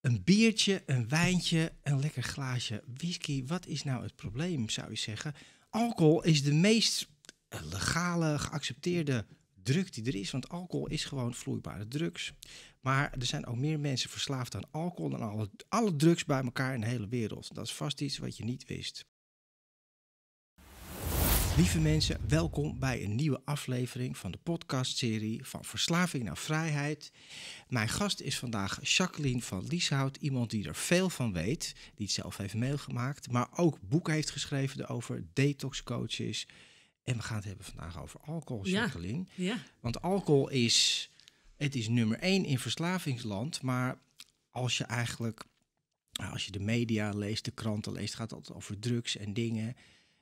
Een biertje, een wijntje, een lekker glaasje whisky. Wat is nou het probleem, zou je zeggen? Alcohol is de meest eh, legale, geaccepteerde drug die er is. Want alcohol is gewoon vloeibare drugs. Maar er zijn ook meer mensen verslaafd aan alcohol dan alle, alle drugs bij elkaar in de hele wereld. Dat is vast iets wat je niet wist. Lieve mensen, welkom bij een nieuwe aflevering van de podcastserie Van Verslaving naar Vrijheid. Mijn gast is vandaag Jacqueline van Lieshout, iemand die er veel van weet, die het zelf heeft meegemaakt, maar ook boeken heeft geschreven over detoxcoaches. En we gaan het hebben vandaag over alcohol, Jacqueline. Ja, Want alcohol is, het is nummer één in verslavingsland, maar als je eigenlijk, als je de media leest, de kranten leest, gaat het altijd over drugs en dingen...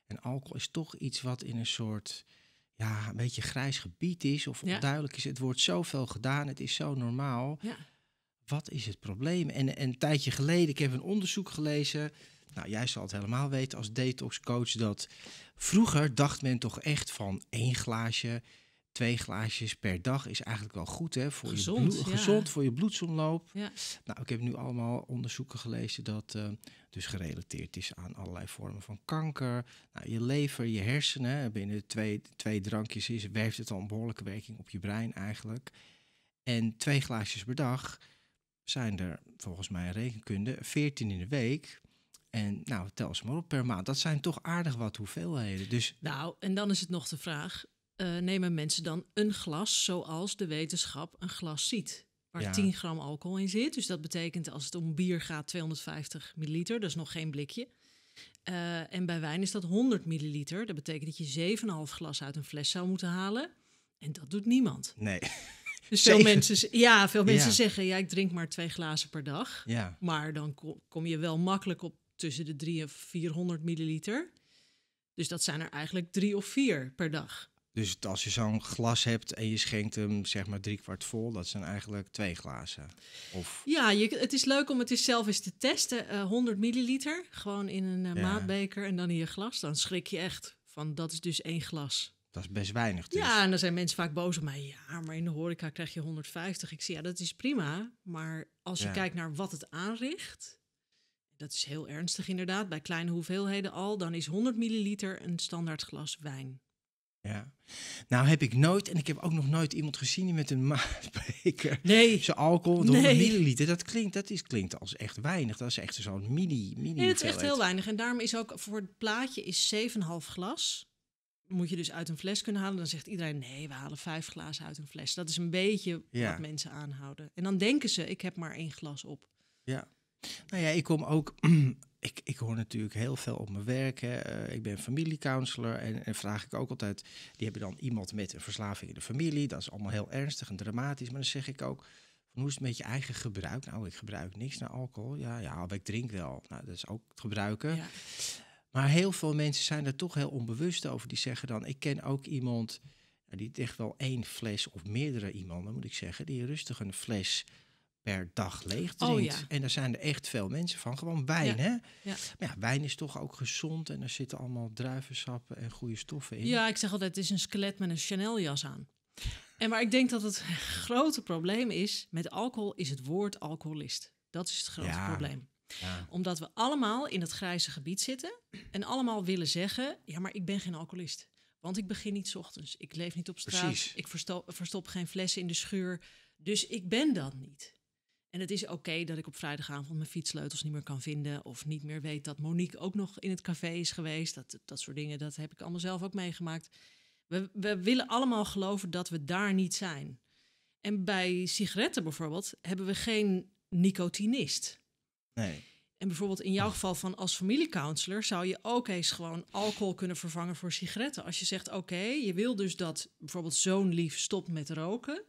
En alcohol is toch iets wat in een soort ja, een beetje grijs gebied is of ja. onduidelijk is. Het wordt zoveel gedaan, het is zo normaal. Ja. Wat is het probleem? En, en een tijdje geleden, ik heb een onderzoek gelezen. Nou, jij zal het helemaal weten als detox coach dat vroeger dacht men toch echt van één glaasje twee glaasjes per dag is eigenlijk wel goed hè, voor gezond, je bloed, gezond voor je bloedsomloop. Ja. Nou, ik heb nu allemaal onderzoeken gelezen dat eh, dus gerelateerd is aan allerlei vormen van kanker. Nou, je lever, je hersenen, binnen twee, twee drankjes is, het al een behoorlijke werking op je brein eigenlijk. En twee glaasjes per dag zijn er volgens mijn rekenkunde 14 in de week. En nou, tel eens maar op per maand. Dat zijn toch aardig wat hoeveelheden. Dus... Nou, en dan is het nog de vraag: eh, nemen mensen dan een glas zoals de wetenschap een glas ziet. Waar 10 gram alcohol in zit. Dus dat betekent als het om bier gaat 250 milliliter, dat is nog geen blikje. Eh, en bij wijn is dat 100 milliliter. Dat betekent dat je 7,5 glas uit een fles zou moeten halen. En dat doet niemand. Nee. Dus veel mensen, ja, veel mensen zeggen, ja, ik drink maar twee glazen per dag. Ja. Maar dan kom, je wel makkelijk op tussen de drie en 400 milliliter. Dus dat zijn er eigenlijk drie of vier per dag. Dus als je zo'n glas hebt en je schenkt hem zeg maar drie kwart vol, dat zijn eigenlijk twee glazen. Of... Ja, je, het is leuk om het eens zelf eens te testen. 100 eh, milliliter, gewoon in een eh, maatbeker en dan in je glas. Dan schrik je echt van dat is dus één glas. Dat is best weinig. Dus. Ja, en dan zijn mensen vaak boos op mij. Ja, maar in de horeca krijg je 150. Ik zie ja, dat is prima. Maar als je kijkt naar wat het aanricht, dat is heel ernstig inderdaad. Bij kleine hoeveelheden al, dan is 100 milliliter een standaard glas wijn. Ja. Nou heb ik nooit, en ik heb ook nog nooit iemand gezien die met een maatbeker nee. zijn alcohol, door milliliter, dat klinkt, dat is, klinkt als echt weinig. Dat is echt zo'n mini, mini Nee, dat is echt heel weinig. En daarom is ook, voor het plaatje is 7,5 glas. Moet je dus uit een fles kunnen halen. Dan zegt iedereen, nee, we halen vijf glazen uit een fles. Dat is een beetje wat mensen aanhouden. En dan denken ze, ik heb maar één glas op. Ja. Nou ja, ik kom ook ik, ik hoor natuurlijk heel veel op mijn werk. Hè. Eh, ik ben familiecounselor en, en vraag ik ook altijd... die hebben dan iemand met een verslaving in de familie. Dat is allemaal heel ernstig en dramatisch. Maar dan zeg ik ook, van, hoe is het met je eigen gebruik? Nou, ik gebruik niks naar alcohol. Ja, ja maar ik drink wel. Nou, dat is ook het gebruiken. Ja. Maar heel veel mensen zijn daar toch heel onbewust over. Die zeggen dan, ik ken ook iemand... Nou, die echt wel één fles of meerdere iemand, moet ik zeggen... die rustig een fles per dag leeg oh, En daar zijn er echt veel mensen van. Gewoon wijn, hè? Ja. Maar ja, wijn is toch ook gezond en er zitten allemaal druivensappen en goede stoffen in. Ja, ik zeg altijd, het is een skelet met een Chanel-jas aan. En maar ik denk dat het grote probleem is met alcohol, is het woord alcoholist. Dat is het grote probleem. Omdat we allemaal in het grijze gebied zitten en allemaal willen zeggen: ja, maar ik ben geen alcoholist. Want ik begin niet ochtends. Ik leef niet op straat. Ik verstop geen flessen in de schuur. Dus ik ben dat niet. En het is oké dat ik op vrijdagavond mijn fietssleutels niet meer kan vinden. Of niet meer weet dat Monique ook nog in het café is geweest. Dat, dat soort dingen, dat heb ik allemaal zelf ook meegemaakt. We, we willen allemaal geloven dat we daar niet zijn. En bij sigaretten bijvoorbeeld hebben we geen nicotinist. Nee. En bijvoorbeeld in jouw geval van als familiecounselor zou je ook eens gewoon alcohol kunnen vervangen voor sigaretten. Als je zegt, oké, je wil dus dat bijvoorbeeld zo'n lief stopt met roken,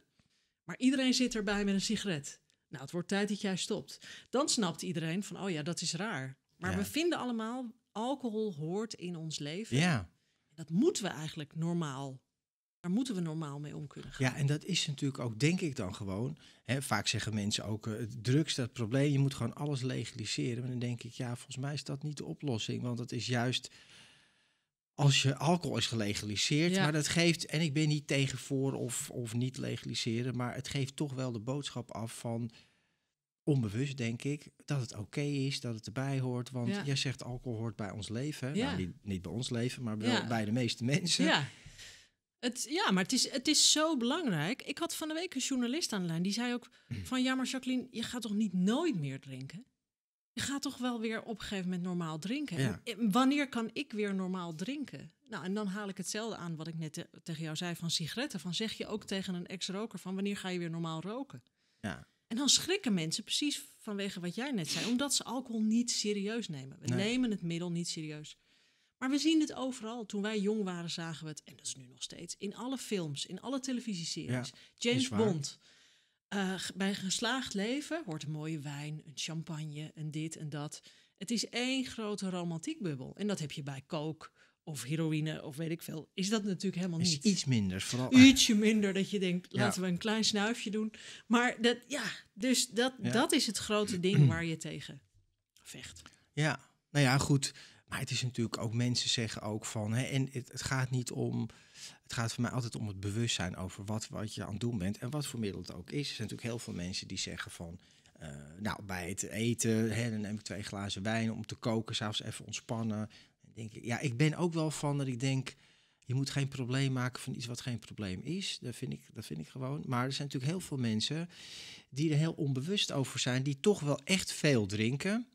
maar iedereen zit erbij met een sigaret. Nou, het wordt tijd dat jij stopt. Dan snapt iedereen van, oh ja, dat is raar. Maar we vinden allemaal, alcohol hoort in ons leven. Ja. Dat moeten we eigenlijk normaal daar moeten we normaal mee om kunnen gaan. Ja, en dat is natuurlijk ook, denk ik dan gewoon. Hè, vaak zeggen mensen ook, uh, drugs dat probleem, je moet gewoon alles legaliseren. Maar dan denk ik, ja, volgens mij is dat niet de oplossing. Want dat is juist als je alcohol is gelegaliseerd, ja. maar dat geeft, en ik ben niet tegen voor of, of niet legaliseren, maar het geeft toch wel de boodschap af van onbewust, denk ik, dat het oké is, dat het erbij hoort. Want jij zegt alcohol hoort bij ons leven. Ja. Nou, niet, niet, bij ons leven, maar wel bij de meeste mensen. Ja. Het, ja, maar het is, het is zo belangrijk. Ik had van de week een journalist aan de lijn. Die zei ook mm. van... ja, maar Jacqueline, je gaat toch niet nooit meer drinken? je gaat toch wel weer op een gegeven moment normaal drinken. Eh, wanneer kan ik weer normaal drinken? Nou, en dan haal ik hetzelfde aan wat ik net eh, tegen jou zei van sigaretten. Van zeg je ook tegen een ex-roker van wanneer ga je weer normaal roken? Ja. En dan schrikken mensen precies vanwege wat jij net zei, omdat ze alcohol niet serieus nemen. We nemen het middel niet serieus. Maar we zien het overal. Toen wij jong waren, zagen we het, en dat is nu nog steeds, in alle films, in alle televisieseries. James Bond. Eh, bij een geslaagd leven wordt een mooie wijn, een champagne, een dit en dat. Het is één grote romantiekbubbel. En dat heb je bij coke of heroïne of weet ik veel. Is dat natuurlijk helemaal is niet. iets minder. Vooral... Ietsje minder dat je denkt, laten we een klein snuifje doen. Maar dat, ja, dus dat, dat is het grote ding waar je tegen vecht. Ja, nou ja, goed. Maar het is natuurlijk ook, mensen zeggen ook van, hè, en het, het, gaat niet om, het gaat voor mij altijd om het bewustzijn over wat, wat je aan het doen bent en wat voor middel het ook is. Er zijn natuurlijk heel veel mensen die zeggen van, eh, nou bij het eten, hè, dan neem ik twee glazen wijn om te koken, s'avonds even ontspannen. denk ik, ja, ik ben ook wel van dat ik denk, je moet geen probleem maken van iets wat geen probleem is. Dat vind ik, dat vind ik gewoon. Maar er zijn natuurlijk heel veel mensen die er heel onbewust over zijn, die toch wel echt veel drinken.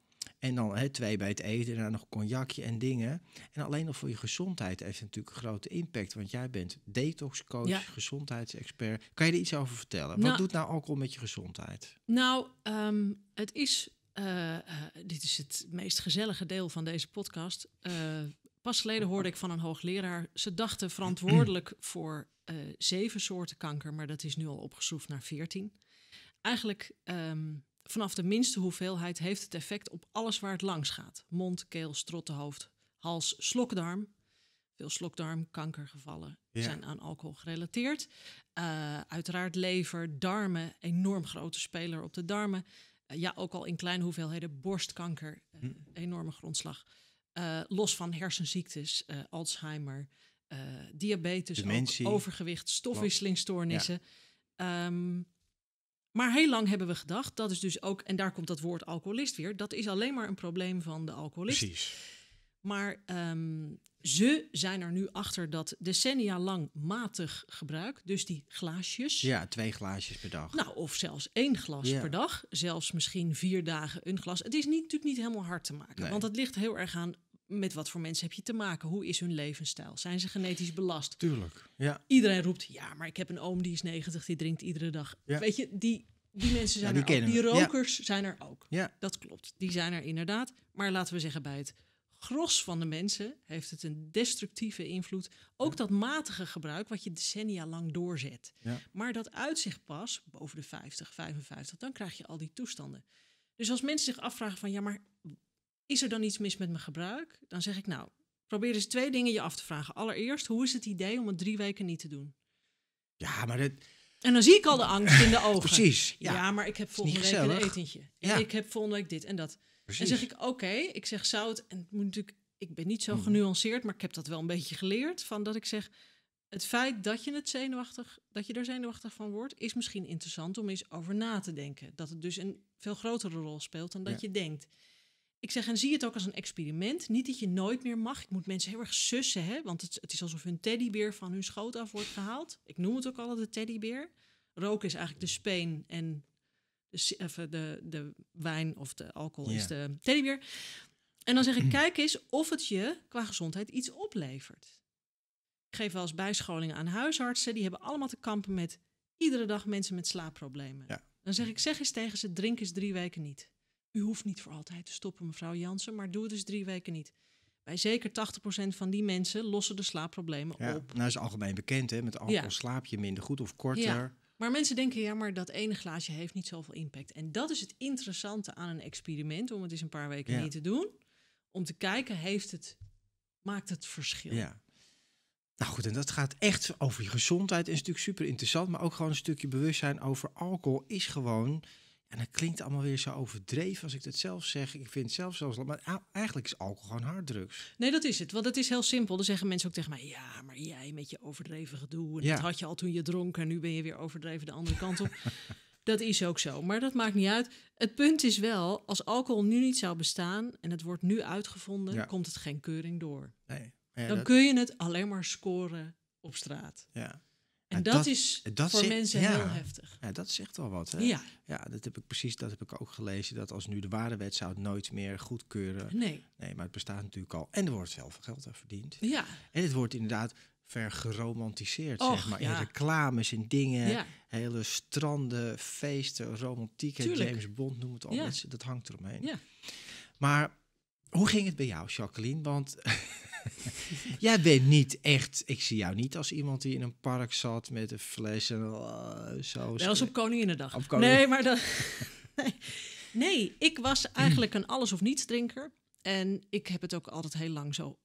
En dan hè, twee bij het eten, daarna nog cognacje en dingen. En alleen al voor je gezondheid heeft het natuurlijk een grote impact. Want jij bent detox coach gezondheidsexpert. Kan je er iets over vertellen? Wat nou, doet nou alcohol met je gezondheid? Nou, ehm, het is... Eh, eh, dit is het meest gezellige deel van deze podcast. Eh, pas geleden hoorde ik van een hoogleraar. Ze dachten verantwoordelijk voor zeven soorten kanker, maar dat is nu al opgeschroefd naar veertien. Eigenlijk ehm, vanaf de minste hoeveelheid heeft het effect op alles waar het langs gaat. Mond, keel, strottenhoofd, hals, slokdarm. Veel slokdarmkankergevallen ja. zijn aan alcohol gerelateerd. Eh, uiteraard lever, darmen, enorm grote speler op de darmen. Eh, ja, ook al in kleine hoeveelheden borstkanker, eh, hm. enorme grondslag. los van hersenziektes, Alzheimer, diabetes, overgewicht, stofwisselingsstoornissen. Ja. Ehm, maar heel lang hebben we gedacht, dat is dus ook, en daar komt dat woord alcoholist weer, dat is alleen maar een probleem van de alcoholist. Precies. Maar ehm, ze zijn er nu achter dat decennia lang matig gebruik, dus die glaasjes. Ja, twee glaasjes per dag. Nou, of zelfs één glas per dag. Zelfs misschien vier dagen een glas. Het is niet, natuurlijk niet helemaal hard te maken, want het ligt heel erg aan met wat voor mensen heb je te maken? Hoe is hun levensstijl? Zijn ze genetisch belast? Tuurlijk, ja. Iedereen roept, ja, maar ik heb een oom die is 90, die drinkt iedere dag. Weet je, die, die mensen zijn die er ook. Die rokers zijn er ook. Ja. Dat klopt, die zijn er inderdaad. Maar laten we zeggen, bij het gros van de mensen heeft het een destructieve invloed. Ook dat matige gebruik wat je decennia lang doorzet. Maar dat uitzicht pas boven de 50, 55, dan krijg je al die toestanden. Dus als mensen zich afvragen van ja, maar is er dan iets mis met mijn gebruik? Dan zeg ik, nou, probeer eens twee dingen je af te vragen. Allereerst, hoe is het idee om het drie weken niet te doen? Ja, maar dat... En dan zie ik al de angst in de ogen. Precies. Ja, maar ik heb volgende week een etentje. ja. ik heb volgende week dit en dat. Precies. En zeg ik, oké, ik zeg het? En moet natuurlijk, ik ben niet zo hmm. genuanceerd, maar ik heb dat wel een beetje geleerd. Van dat ik zeg, het feit dat je, het zenuwachtig, dat je er zenuwachtig van wordt, is misschien interessant om eens over na te denken. Dat het dus een veel grotere rol speelt dan dat je denkt. Ik zeg, en zie het ook als een experiment. Niet dat je nooit meer mag. Ik moet mensen heel erg sussen, hè? want het, het is alsof hun teddybeer van hun schoot af wordt gehaald. Ik noem het ook altijd de teddybeer. Roken is eigenlijk de speen en de, even de, de wijn of de alcohol is de teddybeer. En dan zeg ik, kijk eens of het je qua gezondheid iets oplevert. Ik geef wel eens bijscholingen aan huisartsen. Die hebben allemaal te kampen met iedere dag mensen met slaapproblemen. Dan zeg ik, zeg eens tegen ze, drink eens drie weken niet u hoeft niet voor altijd te stoppen, mevrouw Jansen, maar doe het dus drie weken niet. Bij zeker 80% van die mensen lossen de slaapproblemen ja, op. Nou, is algemeen bekend, hè? Met alcohol slaap je minder goed of korter. Ja. Maar mensen denken, ja, maar dat ene glaasje heeft niet zoveel impact. En dat is het interessante aan een experiment, om het eens een paar weken niet te doen. Om te kijken, heeft het, maakt het verschil? Ja. Nou goed, en dat gaat echt over je gezondheid. En is natuurlijk super interessant, maar ook gewoon een stukje bewustzijn over alcohol is gewoon en dat klinkt allemaal weer zo overdreven als ik dat zelf zeg. Ik vind het zelf zelfs... Maar eigenlijk is alcohol gewoon harddrugs. Nee, dat is het. Want het is heel simpel. Dan zeggen mensen ook tegen mij... Ja, maar jij met je overdreven gedoe. En dat had je al toen je dronk. En nu ben je weer overdreven de andere kant op. dat is ook zo. Maar dat maakt niet uit. Het punt is wel... Als alcohol nu niet zou bestaan... En het wordt nu uitgevonden... Komt het geen keuring door. Nee. dan kun je het alleen maar scoren op straat. Ja. En, nou, dat, is voor mensen heel heftig. Ja, dat zegt wel wat. Hè? Ja. ja, dat heb ik precies, dat heb ik ook gelezen. Dat als nu de waardewet zou het nooit meer goedkeuren. Nee. Nee, maar het bestaat natuurlijk al. En er wordt zelf geld aan verdiend. Ja. En het wordt inderdaad vergeromantiseerd, zeg maar. In reclames, in dingen, hele stranden, feesten, romantiek. en James Bond noemt het al. Dat, dat hangt eromheen. Ja. Maar hoe ging het bij jou, Jacqueline? Want Jij bent niet echt. Ik zie jou niet als iemand die in een park zat met een fles en oh, zo. Nee, als op Koninginnedag. de dag. Nee, maar dan. nee. ik was eigenlijk een alles of niets drinker. En ik heb het ook altijd heel lang zo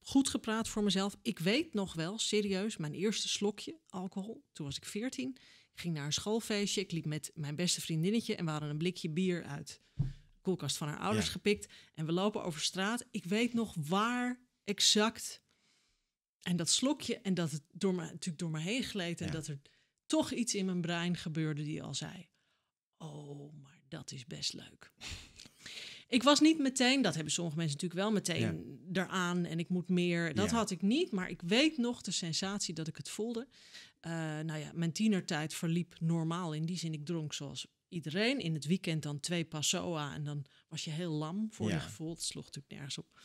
goed gepraat voor mezelf. Ik weet nog wel, serieus, mijn eerste slokje alcohol. Toen was ik 14. Ik ging naar een schoolfeestje. Ik liep met mijn beste vriendinnetje en we hadden een blikje bier uit de koelkast van haar ouders gepikt. En we lopen over straat. Ik weet nog waar exact. En dat slokje, en dat het door me, natuurlijk door me heen gleed. En dat er toch iets in mijn brein gebeurde die al zei: Oh, maar dat is best leuk. ik was niet meteen, dat hebben sommige mensen natuurlijk wel meteen eraan en ik moet meer. Dat had ik niet, maar ik weet nog de sensatie dat ik het voelde. Eh, nou ja, mijn tienertijd verliep normaal in die zin. Ik dronk zoals iedereen. In het weekend dan twee passoa en dan was je heel lam voor je gevoel. Het sloeg natuurlijk nergens op.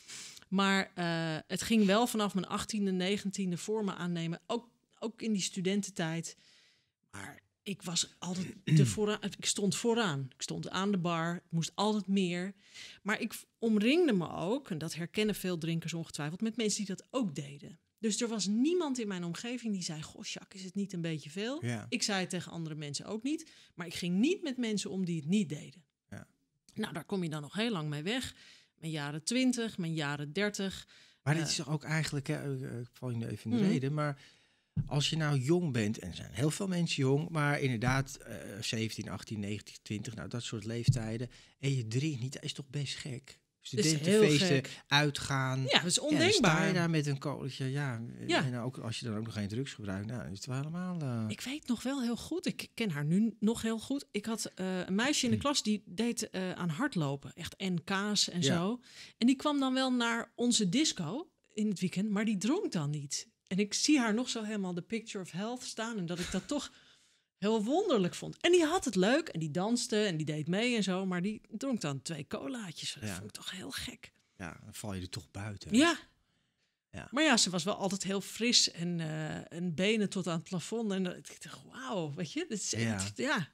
Maar eh, het ging wel vanaf mijn 18e, 19e vormen aannemen. Ook, ook in die studententijd. Maar ik was altijd te vooraan. Ik stond vooraan. Ik stond aan de bar. Moest altijd meer. Maar ik omringde me ook, en dat herkennen veel drinkers ongetwijfeld, met mensen die dat ook deden. Dus er was niemand in mijn omgeving die zei: Goh, Jacques, is het niet een beetje veel? Ik zei het tegen andere mensen ook niet. Maar ik ging niet met mensen om die het niet deden. Ja. Nou, daar kom je dan nog heel lang mee weg mijn jaren 20, mijn jaren 30. Maar dit eh, is ook eigenlijk, hè, eh, eh, ik val je even in de mhm. reden, maar als je nou jong bent, en er zijn heel veel mensen jong, maar inderdaad 17, 18, 19, 20, nou dat soort leeftijden, en je drinkt niet, dat is toch best gek? studentenfeesten, dus dus feesten uitgaan. Ja, dat is ondenkbaar. daar met een kolletje. Ja, ook, als je dan ook nog geen drugs gebruikt, nou, is het wel helemaal... Eh, ik weet nog wel heel goed, ik ken haar nu nog heel goed. Ik had eh, een meisje in de klas die deed eh, aan hardlopen, echt NK's en zo. En die kwam dan wel naar onze disco in het weekend, maar die dronk dan niet. En ik zie haar nog zo helemaal de picture of health staan en dat ik dat toch heel wonderlijk vond. En die had het leuk en die danste en die deed mee en zo. Maar die dronk dan twee colaatjes. Dat vond ik toch heel gek. Ja, dan val je er toch buiten. Ja. ja. Maar ja, ze was wel altijd heel fris en, uh, en benen tot aan het plafond. En ik dacht, wauw, weet je, dat is ja. Echt, ja.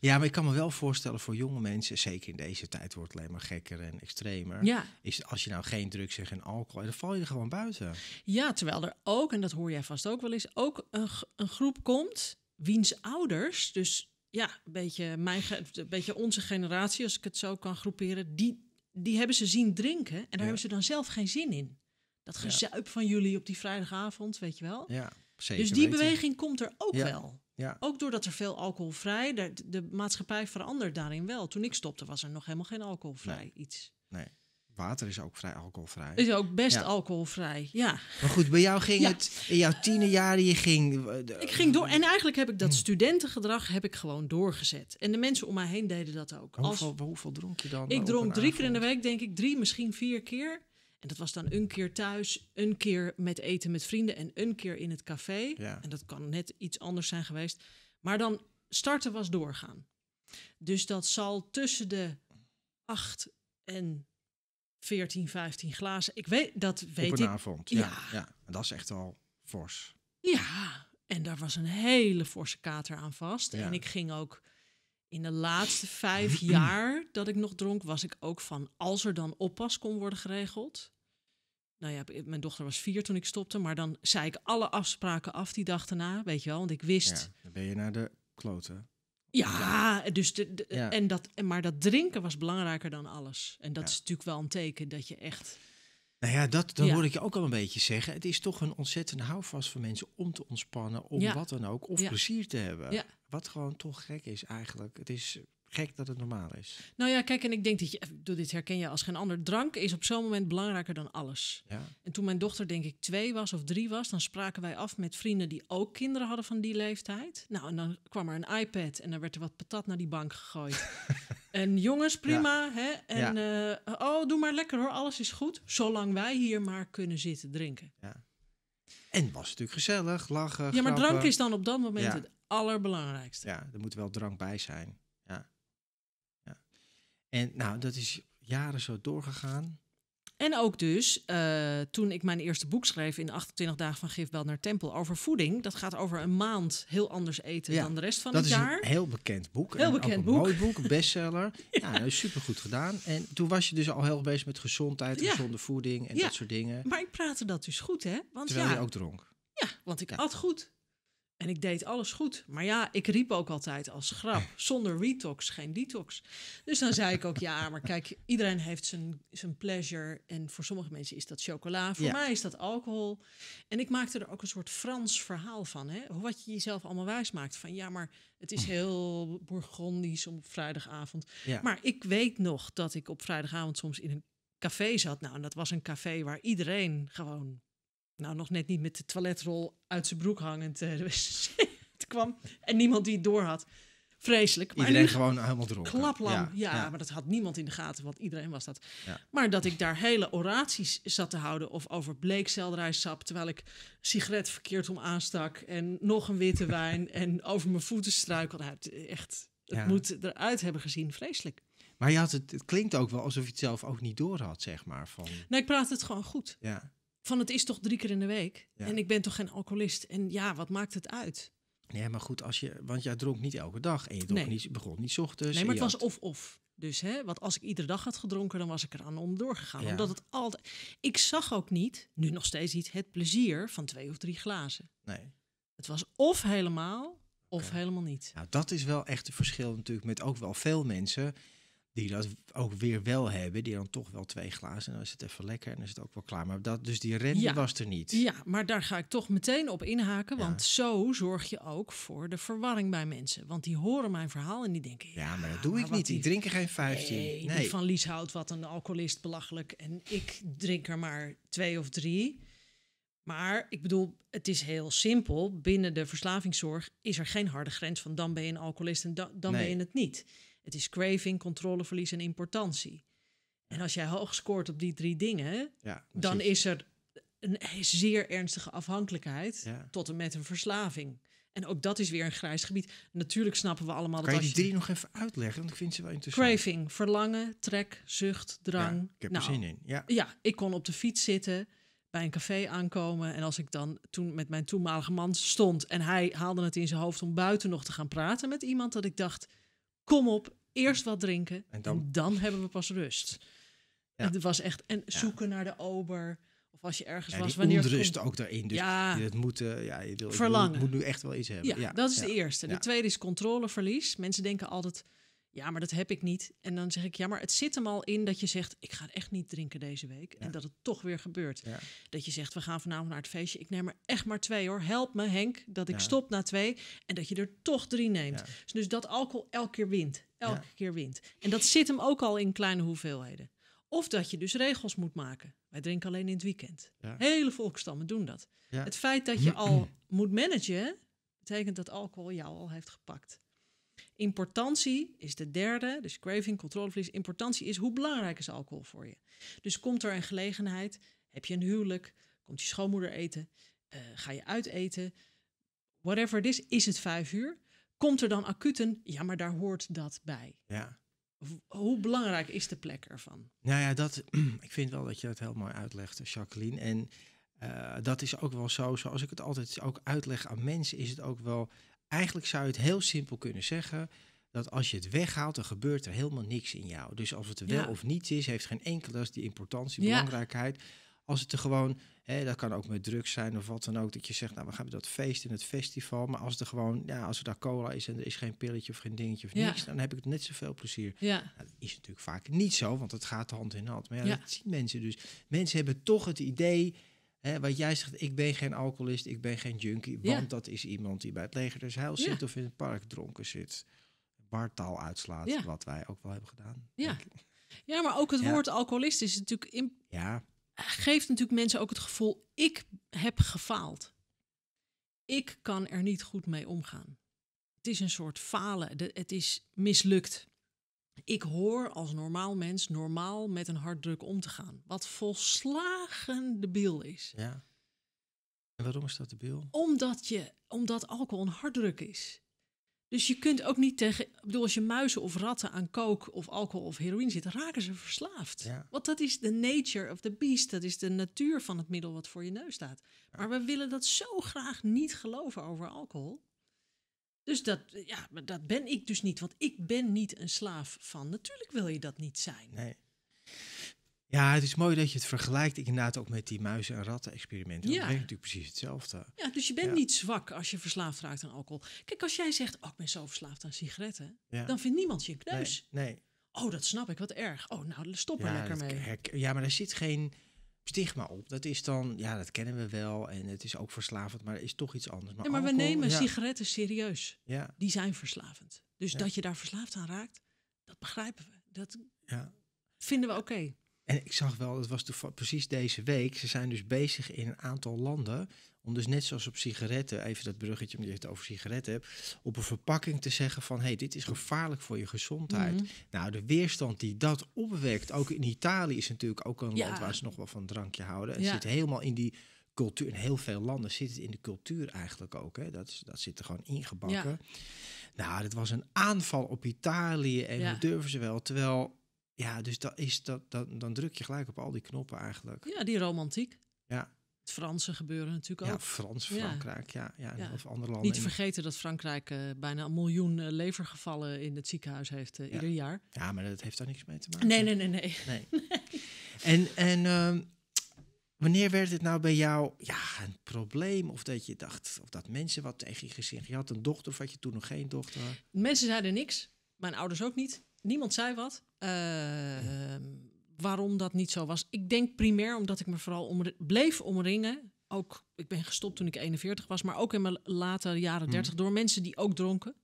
ja. maar ik kan me wel voorstellen voor jonge mensen, zeker in deze tijd wordt het alleen maar gekker en extremer. Ja. Is als je nou geen drugs en geen alcohol, dan val je er gewoon buiten. Ja, terwijl er ook, en dat hoor jij vast ook wel eens, ook een, een groep komt wiens ouders, dus ja, een beetje, mijn, een beetje onze generatie, als ik het zo kan groeperen, die, die hebben ze zien drinken en daar hebben ze dan zelf geen zin in. Dat gezuip van jullie op die vrijdagavond, weet je wel. Ja, zeker dus die beweging komt er ook wel. Ja. Ook doordat er veel alcoholvrij, de, de maatschappij verandert daarin wel. Toen ik stopte was er nog helemaal geen alcoholvrij iets. Nee. Water is ook vrij alcoholvrij. Is ook best alcoholvrij, ja. Maar goed, bij jou ging het, in jouw tienerjaren, je ging... Eh, ik ging door, en eigenlijk heb ik dat hm. studentengedrag heb ik gewoon doorgezet. En de mensen om mij heen deden dat ook. Als, hoeveel, dronk je dan? Ik dronk drie keer in de week, denk ik, drie, misschien vier keer. En dat was dan een keer thuis, een keer met eten met vrienden en een keer in het café. Ja. En dat kan net iets anders zijn geweest. Maar dan starten was doorgaan. Dus dat zal tussen de acht en 14, 15 glazen. Ik weet, dat weet Op een ik. avond, ja. ja. Dat is echt al fors. Ja, en daar was een hele forse kater aan vast. En ik ging ook in de laatste vijf jaar dat ik nog dronk, was ik ook van als er dan oppas kon worden geregeld. Nou ja, mijn dochter was vier toen ik stopte, maar dan zei ik alle afspraken af die dag daarna, weet je wel, want ik wist. Ja, dan ben je naar de kloten. Ja, dus En dat, maar dat drinken was belangrijker dan alles. En dat is natuurlijk wel een teken dat je echt. Nou ja, dat, dan hoor ik je ook al een beetje zeggen. Het is toch een ontzettende houvast voor mensen om te ontspannen, om wat dan ook, of plezier te hebben. Wat gewoon toch gek is eigenlijk. Het is gek dat het normaal is. Nou ja, kijk, en ik denk dat je, door dit herken je als geen ander, drank is op zo'n moment belangrijker dan alles. Ja. En toen mijn dochter, denk ik, twee was of drie was, dan spraken wij af met vrienden die ook kinderen hadden van die leeftijd. Nou, en dan kwam er een iPad en dan werd er wat patat naar die bank gegooid. en jongens, prima, hè? En ja. Eh, oh, doe maar lekker hoor, alles is goed, zolang wij hier maar kunnen zitten drinken. Ja. En was natuurlijk gezellig, lachen. Ja, maar drank is dan op dat moment het allerbelangrijkste. Ja, er moet wel drank bij zijn. En nou, dat is jaren zo doorgegaan. En ook dus, eh, toen ik mijn eerste boek schreef in 28 dagen van Gifbel naar Tempel over voeding. Dat gaat over een maand heel anders eten dan de rest van het jaar. Dat is een heel bekend boek. Heel bekend boek. mooi boek, bestseller. ja, supergoed gedaan. En toen was je dus al heel bezig met gezondheid, ja. gezonde voeding en dat soort dingen. Maar ik praatte dat dus goed, hè? Want Terwijl je ook dronk. Ja, want ik had goed. En ik deed alles goed. Maar ja, ik riep ook altijd als grap: zonder retox, geen detox. Dus dan zei ik ook: ja, maar kijk, iedereen heeft zijn, zijn pleasure. En voor sommige mensen is dat chocola. Voor mij is dat alcohol. En ik maakte er ook een soort Frans verhaal van. Hè? Wat je jezelf allemaal wijs maakt. Van ja, maar het is heel bourgondisch om op vrijdagavond. Maar ik weet nog dat ik op vrijdagavond soms in een café zat. Nou, en dat was een café waar iedereen gewoon nou nog net niet met de toiletrol uit zijn broek hangend de eh, wc kwam. En niemand die het door had. Vreselijk. Maar iedereen gewoon helemaal dronken. Klaplam, ja, ja, maar dat had niemand in de gaten, want iedereen was dat. Maar dat ik daar hele oraties zat te houden of over bleekselderijsap, terwijl ik sigaret verkeerd om aanstak en nog een witte wijn en over mijn voeten struikelde. Echt, het moet eruit hebben gezien, vreselijk. Maar je had het, het klinkt ook wel alsof je het zelf ook niet door had, zeg maar. Van... Nee, ik praat het gewoon goed. Ja van het is toch drie keer in de week. En ik ben toch geen alcoholist. En ja, wat maakt het uit? Nee, maar goed, als je, want jij dronk niet elke dag. En je dronk niet, begon niet ochtends. Nee, maar het was of-of. Dus hè, want als ik iedere dag had gedronken, dan was ik er aan onderdoor gegaan. Omdat het altijd. Ik zag ook niet, nu nog steeds niet, het plezier van twee of drie glazen. Nee. Het was of helemaal, of helemaal niet. Nou, dat is wel echt het verschil natuurlijk met ook wel veel mensen die dat ook weer wel hebben, die dan toch wel twee glazen. En dan is het even lekker en is het ook wel klaar. Maar dat, dus die rem was er niet. Ja, maar daar ga ik toch meteen op inhaken. Want zo zorg je ook voor de verwarring bij mensen. Want die horen mijn verhaal en die denken... Ja, maar dat doe ik niet. Die, drink er geen 15. Nee, nee. Die van Lies houdt wat een alcoholist belachelijk. En ik drink er maar twee of drie. Maar ik bedoel, het is heel simpel. Binnen de verslavingszorg is er geen harde grens van dan ben je een alcoholist en dan ben je het niet. Het is craving, controleverlies en importantie. En als jij hoog scoort op die drie dingen, dan is er een zeer ernstige afhankelijkheid tot en met een verslaving. En ook dat is weer een grijs gebied. Natuurlijk snappen we allemaal kan dat. Kan je die drie nog even uitleggen? Want ik vind ze wel interessant. Craving, verlangen, trek, zucht, drang. ik heb er nou, zin in. Ja. ja, ik kon op de fiets zitten, bij een café aankomen. En als ik dan toen met mijn toenmalige man stond en hij haalde het in zijn hoofd om buiten nog te gaan praten met iemand, dat ik dacht kom op, eerst wat drinken en dan, hebben we pas rust. Ja. Het was echt, en zoeken naar de ober. Of als je ergens was, wanneer rust ook daarin. Dus ja, het moet, eh, ja, je Moet, moet, nu echt wel iets hebben. Ja, dat is de eerste. De tweede is controleverlies. Mensen denken altijd, ja, maar dat heb ik niet. En dan zeg ik, ja, maar het zit hem al in dat je zegt, ik ga echt niet drinken deze week. En dat het toch weer gebeurt. Dat je zegt, we gaan vanavond naar het feestje. Ik neem er echt maar twee hoor. Help me Henk, dat ik stop na twee. En dat je er toch drie neemt. Dus, dus dat alcohol elke keer wint. Elke keer wint. En dat zit hem ook al in kleine hoeveelheden. Of dat je dus regels moet maken. Wij drinken alleen in het weekend. Hele volkstammen doen dat. Het feit dat je al moet managen, betekent dat alcohol jou al heeft gepakt. Importantie is de derde, dus craving, controleverlies. Importantie is hoe belangrijk is alcohol voor je. Dus komt er een gelegenheid, heb je een huwelijk, komt je schoonmoeder eten, eh, ga je uit eten, whatever it is, is het vijf uur. Komt er dan acuten? ja, maar daar hoort dat bij. Ja. Hoe belangrijk is de plek ervan? Nou ja, dat, ik vind wel dat je dat heel mooi uitlegt, eh, Jacqueline. En eh, dat is ook wel zo, zoals ik het altijd ook uitleg aan mensen, is het ook wel Eigenlijk zou je het heel simpel kunnen zeggen dat als je het weghaalt, dan gebeurt er helemaal niks in jou. Dus als het er wel of niet is, heeft geen enkele dat is die importantie, belangrijkheid. Als het er gewoon, hè, dat kan ook met drugs zijn of wat dan ook, dat je zegt, nou we gaan dat feest in het festival. Maar als er gewoon, ja, als er daar cola is en er is geen pilletje of geen dingetje of ja. niks, dan heb ik het net zoveel plezier. Ja. Nou, dat is natuurlijk vaak niet zo, want het gaat hand in hand. Maar ja, dat zien mensen dus. Mensen hebben toch het idee, Hè, wat jij zegt, ik ben geen alcoholist, ik ben geen junkie. Want dat is iemand die bij het leger dus heil zit of in het park dronken zit. Bartaal uitslaat, ja. wat wij ook wel hebben gedaan. Ja, ja maar ook het woord alcoholist is natuurlijk... In, ja. geeft natuurlijk mensen ook het gevoel, ik heb gefaald. Ik kan er niet goed mee omgaan. Het is een soort falen, het is mislukt ik hoor als normaal mens normaal met een hartdruk om te gaan. Wat volslagen de is. Ja. En waarom is dat de biel? Omdat, je, omdat alcohol een hartdruk is. Dus je kunt ook niet tegen. Ik bedoel, als je muizen of ratten aan kook of alcohol of heroïne zit, raken ze verslaafd. Ja. Want dat is de nature of the beast. Dat is de natuur van het middel wat voor je neus staat. Maar we willen dat zo graag niet geloven over alcohol. Dus dat, ja, dat ben ik dus niet, want ik ben niet een slaaf van. Natuurlijk wil je dat niet zijn. Nee. Ja, het is mooi dat je het vergelijkt inderdaad ook met die muizen- en ratten-experimenten. Ja. Dat is natuurlijk precies hetzelfde. Ja, dus je bent niet zwak als je verslaafd raakt aan alcohol. Kijk, als jij zegt, oh, ik ben zo verslaafd aan sigaretten, ja. dan vindt niemand je kneus. Nee, nee, Oh, dat snap ik, wat erg. Oh, nou, stop er lekker mee. Ja, maar er zit geen stigma op. Dat is dan, ja, dat kennen we wel en het is ook verslavend, maar is toch iets anders. Maar, we nemen sigaretten serieus. Ja. Die zijn verslavend. Dus dat je daar verslaafd aan raakt, dat begrijpen we. Dat vinden we oké. En ik zag wel, het was precies deze week. Ze zijn dus bezig in een aantal landen om dus net zoals op sigaretten, even dat bruggetje omdat je het over sigaretten hebt, op een verpakking te zeggen van hé, hey, dit is gevaarlijk voor je gezondheid. Mhm. Nou, de weerstand die dat opwekt, ook in Italië is natuurlijk ook een land waar ze nog wel van drankje houden. Het zit helemaal in die cultuur. In heel veel landen zit het in de cultuur eigenlijk ook. Hè? Dat, dat zit er gewoon ingebakken. Nou, dit was een aanval op Italië en dat durven ze wel. Terwijl ja, dus dat is dat, dan druk je gelijk op al die knoppen eigenlijk. Ja, die romantiek. Ja. Het Franse gebeuren natuurlijk ook. Ja, Frans, Frankrijk, ja. ja, Of andere landen. Niet vergeten dat Frankrijk eh, bijna een miljoen eh, levergevallen in het ziekenhuis heeft eh, ieder jaar. Ja, maar dat heeft daar niks mee te maken. Nee, nee, nee, nee. nee. En, ehm, wanneer werd het nou bij jou ja, een probleem? Of dat je dacht, of dat mensen wat tegen je gezegd. Je had een dochter of had je toen nog geen dochter? Mensen zeiden niks. Mijn ouders ook niet. Niemand zei wat. Eh, ehm, waarom dat niet zo was. Ik denk primair omdat ik me vooral om bleef omringen. Ook, ik ben gestopt toen ik 41 was, maar ook in mijn late jaren 30 mhm. door mensen die ook dronken.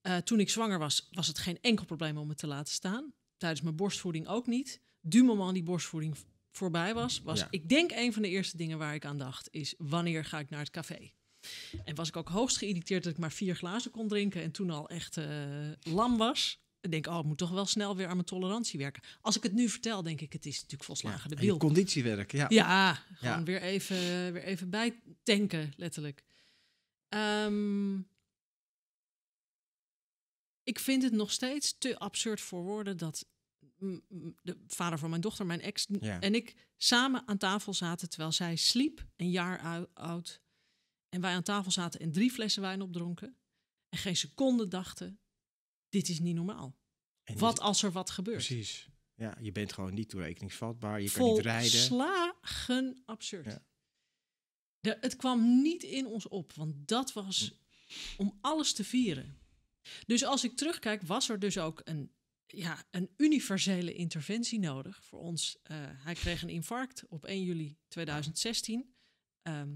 Eh, toen ik zwanger was, was het geen enkel probleem om me te laten staan. Tijdens mijn borstvoeding ook niet. Du moment die borstvoeding voorbij was, was ik denk een van de eerste dingen waar ik aan dacht, is wanneer ga ik naar het café? En was ik ook hoogst geïrriteerd dat ik maar vier glazen kon drinken en toen al echt uh, lam was. Ik denk, oh, moet toch wel snel weer aan mijn tolerantie werken. Als ik het nu vertel, denk ik, het is natuurlijk volslagen de beeld. Conditiewerk, ja. Ja, gewoon weer even, weer even bij letterlijk. Ehm, ik vind het nog steeds te absurd voor woorden dat de vader van mijn dochter, mijn ex en ik samen aan tafel zaten terwijl zij sliep, een jaar oud. En wij aan tafel zaten en drie flessen wijn opdronken. En geen seconde dachten dit is niet normaal. En wat als er wat gebeurt? Precies. Ja, je bent gewoon niet toerekeningsvatbaar. Je kan niet rijden. Slagen absurd. Ja. De, het kwam niet in ons op, want dat was hm. om alles te vieren. Dus als ik terugkijk, was er dus ook een, ja, een universele interventie nodig voor ons. Eh, hij kreeg een infarct op 1 juli 2016. Ehm,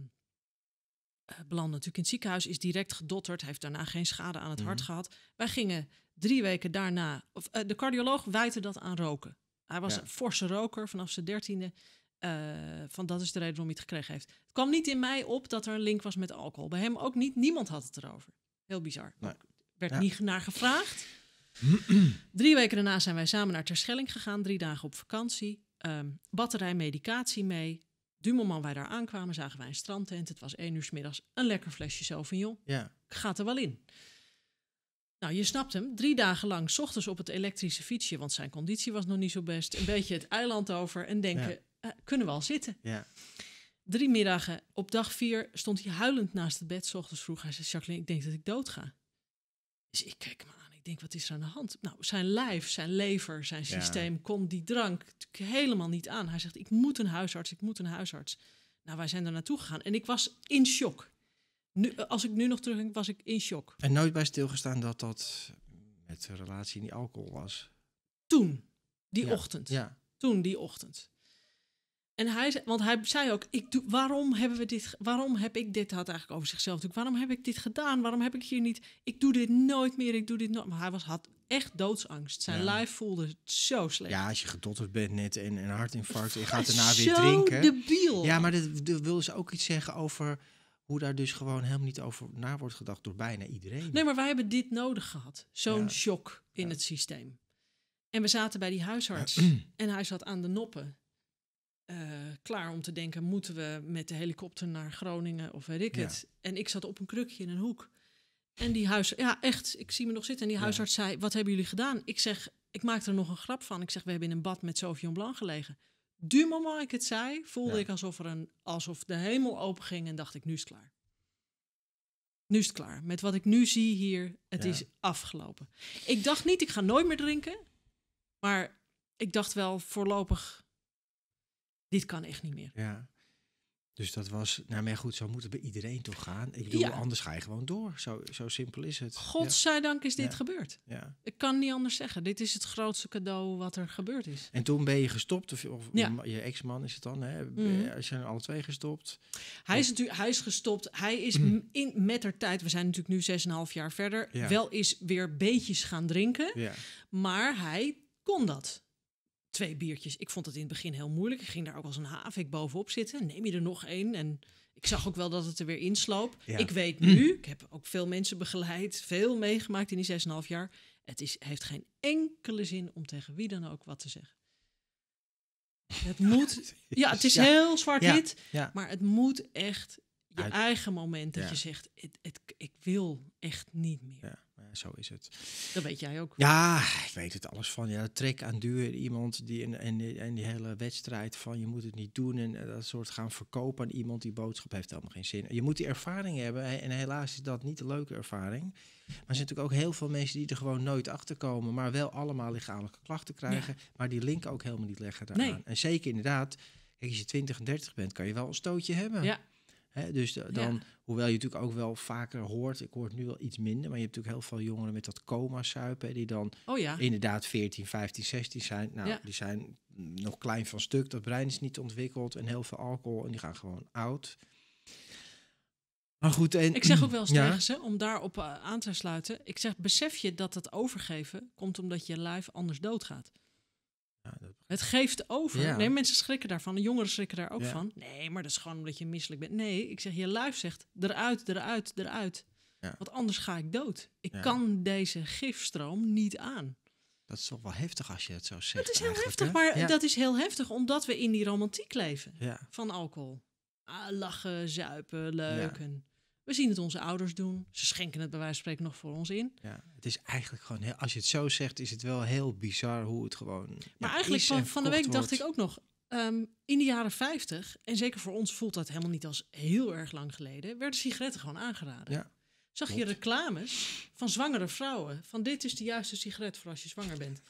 eh, belandde natuurlijk in het ziekenhuis, is direct gedotterd, heeft daarna geen schade aan het hart hm. gehad. Wij gingen drie weken daarna, of, eh, de cardioloog wijte dat aan roken. Hij was een forse roker vanaf zijn dertiende. Uh, van dat is de reden waarom hij het gekregen heeft. Het kwam niet in mij op dat er een link was met alcohol. Bij hem ook niet. Niemand had het erover. Heel bizar. Nee. Werd niet naar gevraagd. Drie weken daarna zijn wij samen naar Terschelling gegaan. Drie dagen op vakantie. Um, batterij medicatie mee. Dumelman, wij daar aankwamen, zagen wij een strandtent. Het was één uur s middags. Een lekker flesje Sauvignon. Ja. Gaat er wel in. Nou, je snapt hem. Drie dagen lang, s ochtends op het elektrische fietsje, want zijn conditie was nog niet zo best. Een beetje het eiland over en denken, eh, kunnen we al zitten? Ja. Drie middagen. Op dag vier stond hij huilend naast het bed. S ochtends vroeg hij, zei, Jacqueline, ik denk dat ik dood ga. Dus ik kijk hem aan. Ik denk, wat is er aan de hand? Nou, zijn lijf, zijn lever, zijn systeem ja. kon die drank helemaal niet aan. Hij zegt, ik moet een huisarts, ik moet een huisarts. Nou, wij zijn er naartoe gegaan en ik was in shock. Nu, eh, als ik nu nog terugdenk, was ik in shock. En nooit bij stilgestaan dat dat met de relatie in die alcohol was. Toen, die ochtend. Ja. Toen, die ochtend. En hij, want hij zei ook, ik doe, waarom, hebben we dit, waarom heb ik dit, had eigenlijk over zichzelf natuurlijk, waarom heb ik dit gedaan? Waarom heb ik hier niet, ik doe dit nooit meer, ik doe dit nooit. Maar hij was, had echt doodsangst. Zijn ja. voelde zo slecht. Ja, als je gedotterd bent net en een hartinfarct en je gaat daarna weer drinken. Zo debiel. Ja, maar dat, dat wil ze ook iets zeggen over hoe daar dus gewoon helemaal niet over na wordt gedacht door bijna iedereen. Nee, maar wij hebben dit nodig gehad. Zo'n shock in het systeem. En we zaten bij die huisarts. en hij zat aan de noppen. Eh, klaar om te denken: moeten we met de helikopter naar Groningen of weet ik het? En ik zat op een krukje in een hoek. En die huisarts, ja, echt, ik zie me nog zitten. En die huisarts zei: Wat hebben jullie gedaan? Ik zeg: Ik maak er nog een grap van. Ik zeg: We hebben in een bad met Sauvignon Blanc gelegen du moment ik het zei, voelde ik alsof, er een, alsof de hemel openging en dacht ik, nu is het klaar. Nu is het klaar. Met wat ik nu zie hier, het is afgelopen. Ik dacht niet, ik ga nooit meer drinken. Maar ik dacht wel voorlopig, dit kan echt niet meer. Ja. Dus dat was, nou maar goed, zo moet het bij iedereen toch gaan. Ik bedoel, anders ga je gewoon door. Zo, zo simpel is het. Godzijdank is dit gebeurd. Ja. Ik kan niet anders zeggen. Dit is het grootste cadeau wat er gebeurd is. En toen ben je gestopt, of, of je ex-man is het dan, hè? Mm. zijn alle twee gestopt? Hij is natuurlijk, hij is gestopt. Hij is mhm. in, met haar tijd, we zijn natuurlijk nu 6,5 jaar verder, wel is weer beetjes gaan drinken. Maar hij kon dat twee biertjes. Ik vond het in het begin heel moeilijk. Ik ging daar ook als een havik bovenop zitten. Neem je er nog één? En ik zag ook wel dat het er weer insloop. Ik weet nu, ik heb ook veel mensen begeleid, veel meegemaakt in die 6,5 jaar. Het is, heeft geen enkele zin om tegen wie dan ook wat te zeggen. Het moet, ja, het is heel zwart-wit, maar het moet echt je eigen moment dat je zegt, het, ik wil echt niet meer zo is het. Dat weet jij ook. Ja, ik weet het alles van. Ja, trek aan duur iemand die en, en, die hele wedstrijd van je moet het niet doen en eh, dat soort gaan verkopen aan iemand die boodschap heeft helemaal geen zin. Je moet die ervaring hebben en helaas is dat niet de leuke ervaring. Maar er zijn natuurlijk ook heel veel mensen die er gewoon nooit achter komen, maar wel allemaal lichamelijke klachten krijgen, maar die link ook helemaal niet leggen daaraan. En zeker inderdaad, kijk, als je 20 en 30 bent, kan je wel een stootje hebben. Ja dus dan, hoewel je natuurlijk ook wel vaker hoort, ik hoor nu wel iets minder, maar je hebt natuurlijk heel veel jongeren met dat coma-suipen, die dan oh inderdaad 14, 15, 16 zijn. Nou, die zijn nog klein van stuk, dat brein is niet ontwikkeld en heel veel alcohol en die gaan gewoon oud. Maar goed, en, ik zeg ook wel eens tegen ze, om daarop eh, aan te sluiten, ik zeg, besef je dat het overgeven komt omdat je lijf anders doodgaat. Het geeft over. Nee, mensen schrikken daarvan. De jongeren schrikken daar ook van. Nee, maar dat is gewoon omdat je misselijk bent. Nee, ik zeg, je lijf zegt eruit, eruit, eruit. Want anders ga ik dood. Ik kan deze gifstroom niet aan. Dat is toch wel heftig als je het zo zegt. Het is heel heftig, maar dat is heel heftig omdat we in die romantiek leven van alcohol. Ah, lachen, zuipen, leuken. We zien het onze ouders doen. Ze schenken het bij wijze van spreken nog voor ons in. Ja, het is eigenlijk gewoon, heel, als je het zo zegt, is het wel heel bizar hoe het gewoon. Maar eigenlijk van, van de week dacht ik ook nog. Ehm, in de jaren 50, en zeker voor ons voelt dat helemaal niet als heel erg lang geleden, werden sigaretten gewoon aangeraden. Ja, Zag je reclames van zwangere vrouwen? Van dit is de juiste sigaret voor als je zwanger bent.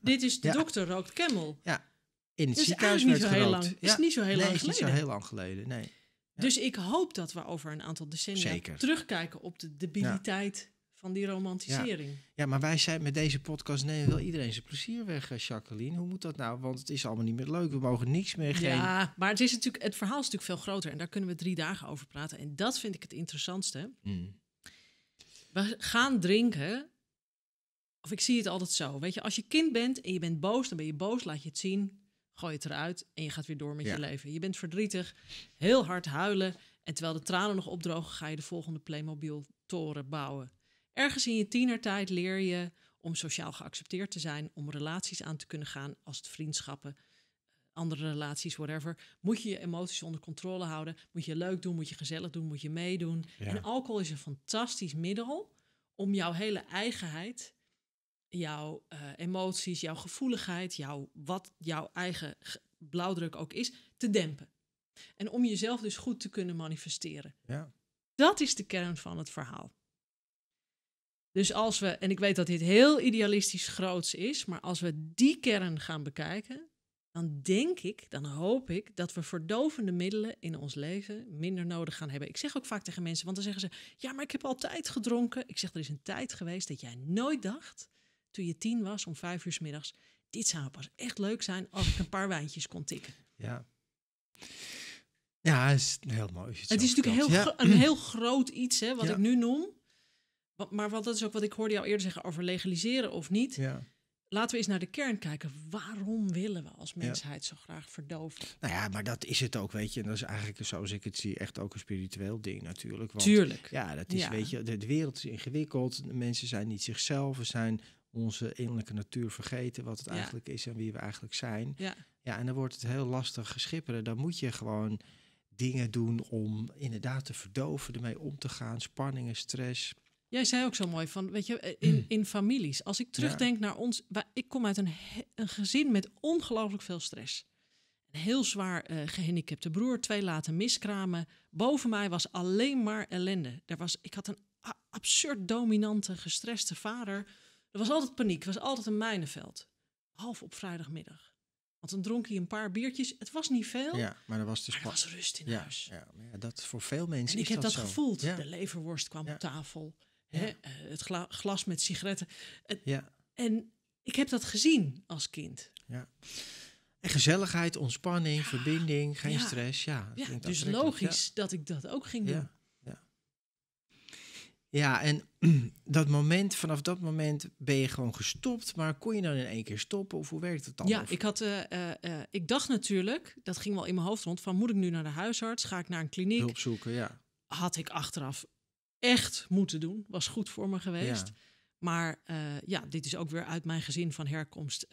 dit is de dokter rookt Camel. Ja, in het, ziekenhuis niet zo heel Is niet zo heel lang geleden. Is niet zo heel lang geleden, nee. Dus ik hoop dat we over een aantal decennia terugkijken op de debiliteit van die romantisering. Ja. maar wij zijn met deze podcast nemen wel iedereen zijn plezier weg, eh, Jacqueline. Hoe moet dat nou? Want het is allemaal niet meer leuk. We mogen niks meer geven. Ja, maar het, is natuurlijk, het verhaal is natuurlijk veel groter. En daar kunnen we drie dagen over praten. En dat vind ik het interessantste. Mm. We gaan drinken. Of ik zie het altijd zo. Weet je, als je kind bent en je bent boos, dan ben je boos, laat je het zien gooi het eruit en je gaat weer door met je leven. Je bent verdrietig, heel hard huilen. En terwijl de tranen nog opdrogen, ga je de volgende Playmobil-toren bouwen. Ergens in je tienertijd leer je om sociaal geaccepteerd te zijn, om relaties aan te kunnen gaan, als het vriendschappen, eh, andere relaties, whatever. Moet je je emoties onder controle houden. Moet je leuk doen, moet je gezellig doen, moet je meedoen. En alcohol is een fantastisch middel om jouw hele eigenheid jouw eh, emoties, jouw gevoeligheid, jouw, wat jouw eigen blauwdruk ook is, te dempen. En om jezelf dus goed te kunnen manifesteren. Ja. Dat is de kern van het verhaal. Dus als we, en ik weet dat dit heel idealistisch groots is, maar als we die kern gaan bekijken, dan denk ik, dan hoop ik dat we verdovende middelen in ons leven minder nodig gaan hebben. Ik zeg ook vaak tegen mensen, want dan zeggen ze: Ja, maar ik heb altijd gedronken. Ik zeg: Er is een tijd geweest dat jij nooit dacht toen je tien was, om vijf uur s middags. Dit zou pas echt leuk zijn als ik een paar wijntjes kon tikken. Ja. Ja, is heel mooi. het, is natuurlijk heel, een heel groot iets, hè, wat ik nu noem. Maar wat, dat is ook wat ik hoorde jou eerder zeggen over legaliseren of niet. Ja. Laten we eens naar de kern kijken. Waarom willen we als mensheid zo graag verdoven? Nou ja, maar dat is het ook, weet je. En dat is eigenlijk, zoals ik het zie, echt ook een spiritueel ding natuurlijk. Want, Tuurlijk. Ja, dat is, weet je, de, wereld is ingewikkeld. De mensen zijn niet zichzelf. We zijn onze innerlijke natuur vergeten, wat het eigenlijk is en wie we eigenlijk zijn. Ja. ja, en dan wordt het heel lastig geschipperen. Dan moet je gewoon dingen doen om inderdaad te verdoven, ermee om te gaan, spanningen, stress. Jij zei ook zo mooi van, weet je, eh, in, in families. Als ik terugdenk naar ons, waar ik kom uit een, een gezin met ongelooflijk veel stress. heel zwaar eh, gehandicapte broer, twee late miskramen. Boven mij was alleen maar ellende. Er was, ik had een absurd dominante, gestreste vader er was altijd paniek, er was altijd een mijnenveld. Half op vrijdagmiddag. Want dan dronk hij een paar biertjes. Het was niet veel. Ja, maar er was dus er was rust in huis. Ja, maar ja, dat voor veel mensen. En ik heb dat, gevoeld. Ja. De leverworst kwam op tafel. Hè? Eh, het glas met sigaretten. ja. En ik heb dat gezien als kind. Ja. En gezelligheid, ontspanning, verbinding, geen stress. Ja, dus logisch dat ik dat ook ging doen. Ja, en dat moment, vanaf dat moment ben je gewoon gestopt. Maar kon je dan in één keer stoppen? Of hoe werkt het dan? Ja, ik, had, eh, eh, eh, ik dacht natuurlijk, dat ging wel in mijn hoofd rond, van moet ik nu naar de huisarts? Ga ik naar een kliniek? Hulp zoeken, ja. Had ik achteraf echt moeten doen. Was goed voor me geweest. Maar ja, dit is ook weer uit mijn gezin van herkomst.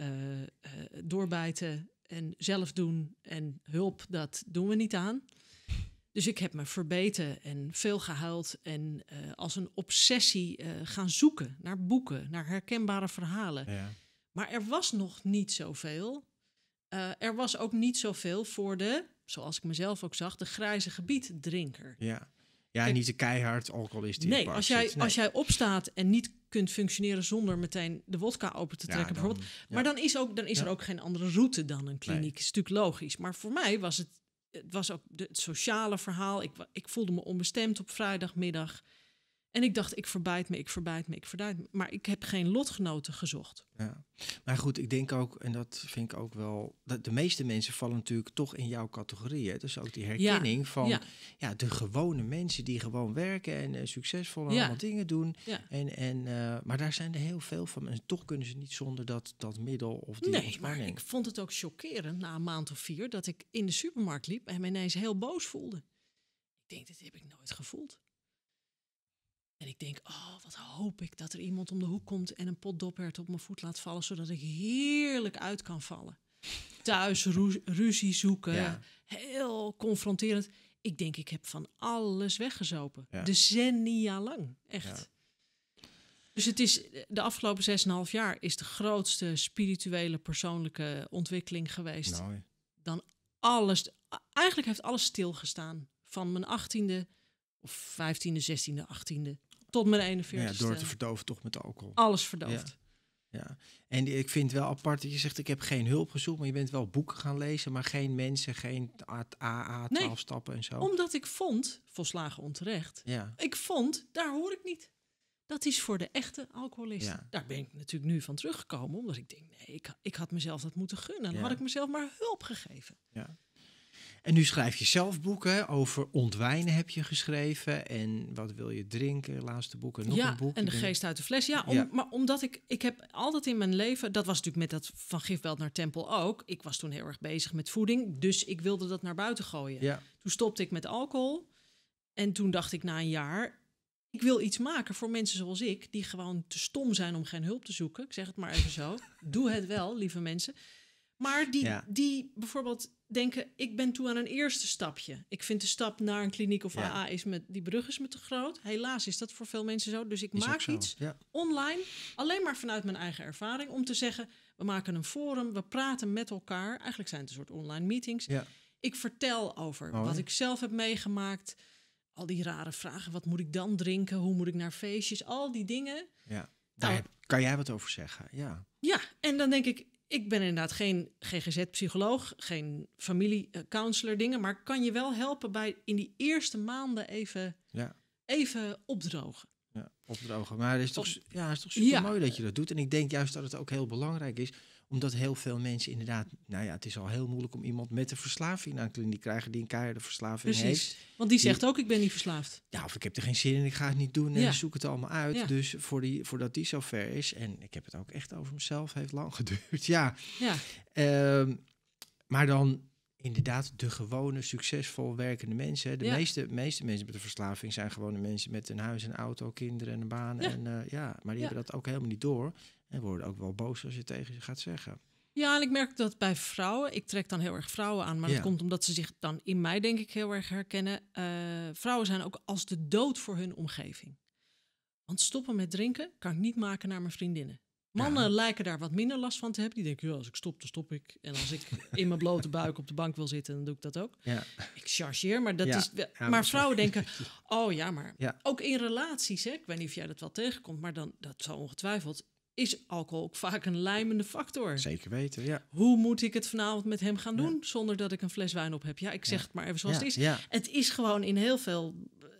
doorbijten en zelf doen en hulp, dat doen we niet aan. Dus ik heb me verbeten en veel gehuild en eh, als een obsessie eh, gaan zoeken naar boeken, naar herkenbare verhalen. Ja. Maar er was nog niet zoveel. Uh, er was ook niet zoveel voor de, zoals ik mezelf ook zag, de grijze drinker. Ja, ja niet de keihard alcoholist die nee, als jij, als jij opstaat en niet kunt functioneren zonder meteen de wodka open te trekken bijvoorbeeld. Maar dan is, ook, dan is er ook geen andere route dan een kliniek. Nee. Is natuurlijk logisch. Maar voor mij was het het was ook de, het sociale verhaal. Ik, ik voelde me onbestemd op vrijdagmiddag. En ik dacht, ik verbijt me, ik verbijt me, ik verbijt me. Maar ik heb geen lotgenoten gezocht. Ja. Maar goed, ik denk ook, en dat vind ik ook wel... Dat de meeste mensen vallen natuurlijk toch in jouw categorie. Hè? Dus ook die herkenning van ja. de gewone mensen die gewoon werken... en eh, succesvol allemaal dingen doen. En, en, eh, maar daar zijn er heel veel van. En toch kunnen ze niet zonder dat, dat middel of die Nee, maar ik vond het ook chockerend na een maand of vier... dat ik in de supermarkt liep en me ineens heel boos voelde. Ik denk, dit heb ik nooit gevoeld. En ik denk, oh, wat hoop ik dat er iemand om de hoek komt en een pot dophert op mijn voet laat vallen, zodat ik heerlijk uit kan vallen. Thuis ruzie zoeken, heel confronterend. Ik denk, ik heb van alles weggezopen. Decennia lang, echt. Dus het is, de afgelopen 6,5 jaar is de grootste spirituele persoonlijke ontwikkeling geweest. Dan alles, eigenlijk heeft alles stilgestaan. Van mijn achttiende of 15e, 16e, 18e. Tot mijn 41ste. Ja, door te verdoven toch met alcohol. Alles verdoofd. Ja. En ik vind wel apart dat je zegt, ik heb geen hulp gezocht, maar je bent wel boeken gaan lezen, maar geen mensen, geen AA, 12 stappen en zo. Omdat ik vond, volslagen onterecht, ja. ik vond, daar hoor ik niet. Dat is voor de echte alcoholisten. Daar ben ik natuurlijk nu van teruggekomen, omdat ik denk, nee, ik, ik had mezelf dat moeten gunnen. Dan had ik mezelf maar hulp gegeven. Ja. En nu schrijf je zelf boeken over ontwijnen heb je geschreven. En wat wil je drinken? Laatste boeken, nog een boek. En de geest uit de fles. Ja, maar omdat ik, ik heb altijd in mijn leven, dat was natuurlijk met dat van Gifbelt naar Tempel ook. Ik was toen heel erg bezig met voeding, dus ik wilde dat naar buiten gooien. Toen stopte ik met alcohol. En toen dacht ik na een jaar, ik wil iets maken voor mensen zoals ik, die gewoon te stom zijn om geen hulp te zoeken. Ik zeg het maar even zo. Doe het wel, lieve mensen. Maar die, die bijvoorbeeld denken, ik ben toe aan een eerste stapje. Ik vind de stap naar een kliniek of ja. AA is met die brug is me te groot. Helaas is dat voor veel mensen zo. Dus ik maak iets online, alleen maar vanuit mijn eigen ervaring, om te zeggen, we maken een forum, we praten met elkaar. Eigenlijk zijn het een soort online meetings. Ik vertel over wat ik zelf heb meegemaakt. Al die rare vragen, wat moet ik dan drinken? Hoe moet ik naar feestjes? Al die dingen. Ja. Nou, Daar kan jij wat over zeggen? Ja. Ja, en dan denk ik, ik ben inderdaad geen GGZ-psycholoog, geen familiecounselor dingen, maar kan je wel helpen bij in die eerste maanden even, ja. even opdrogen. Ja, opdrogen. Maar het is toch, ja, het is toch super mooi dat je dat doet. En ik denk juist dat het ook heel belangrijk is omdat heel veel mensen inderdaad, nou ja, het is al heel moeilijk om iemand met de verslaving een kliniek te krijgen die een keiharde verslaving Precies. heeft. want die zegt ook ik ben niet verslaafd. Ja, of ik heb er geen zin in, ik ga het niet doen en ja. zoek het allemaal uit. Dus voor die, voordat die zo ver is, en ik heb het ook echt over mezelf, heeft lang geduurd, ja. ja. Ehm, maar dan inderdaad de gewone, succesvol werkende mensen. De meeste, meeste mensen met een verslaving zijn gewone mensen met een huis, een auto, kinderen en een baan. En, eh, ja, maar die hebben dat ook helemaal niet door. En worden ook wel boos als je tegen ze gaat zeggen. Ja, en ik merk dat bij vrouwen, ik trek dan heel erg vrouwen aan, maar dat komt omdat ze zich dan in mij denk ik heel erg herkennen. Eh, vrouwen zijn ook als de dood voor hun omgeving. Want stoppen met drinken kan ik niet maken naar mijn vriendinnen. Mannen lijken daar wat minder last van te hebben. Die denken, ja, als ik stop, dan stop ik. En als ik in mijn blote buik op de bank wil zitten, dan doe ik dat ook. Ja. Ik chargeer, maar, dat is, maar, vrouwen denken, oh ja, maar ook in relaties, hè, ik weet niet of jij dat wel tegenkomt, maar dan, dat zal ongetwijfeld, is alcohol ook vaak een lijmende factor. Zeker weten, ja. Hoe moet ik het vanavond met hem gaan doen zonder dat ik een fles wijn op heb? Ja, ik zeg het maar even zoals het is. Het is gewoon in heel veel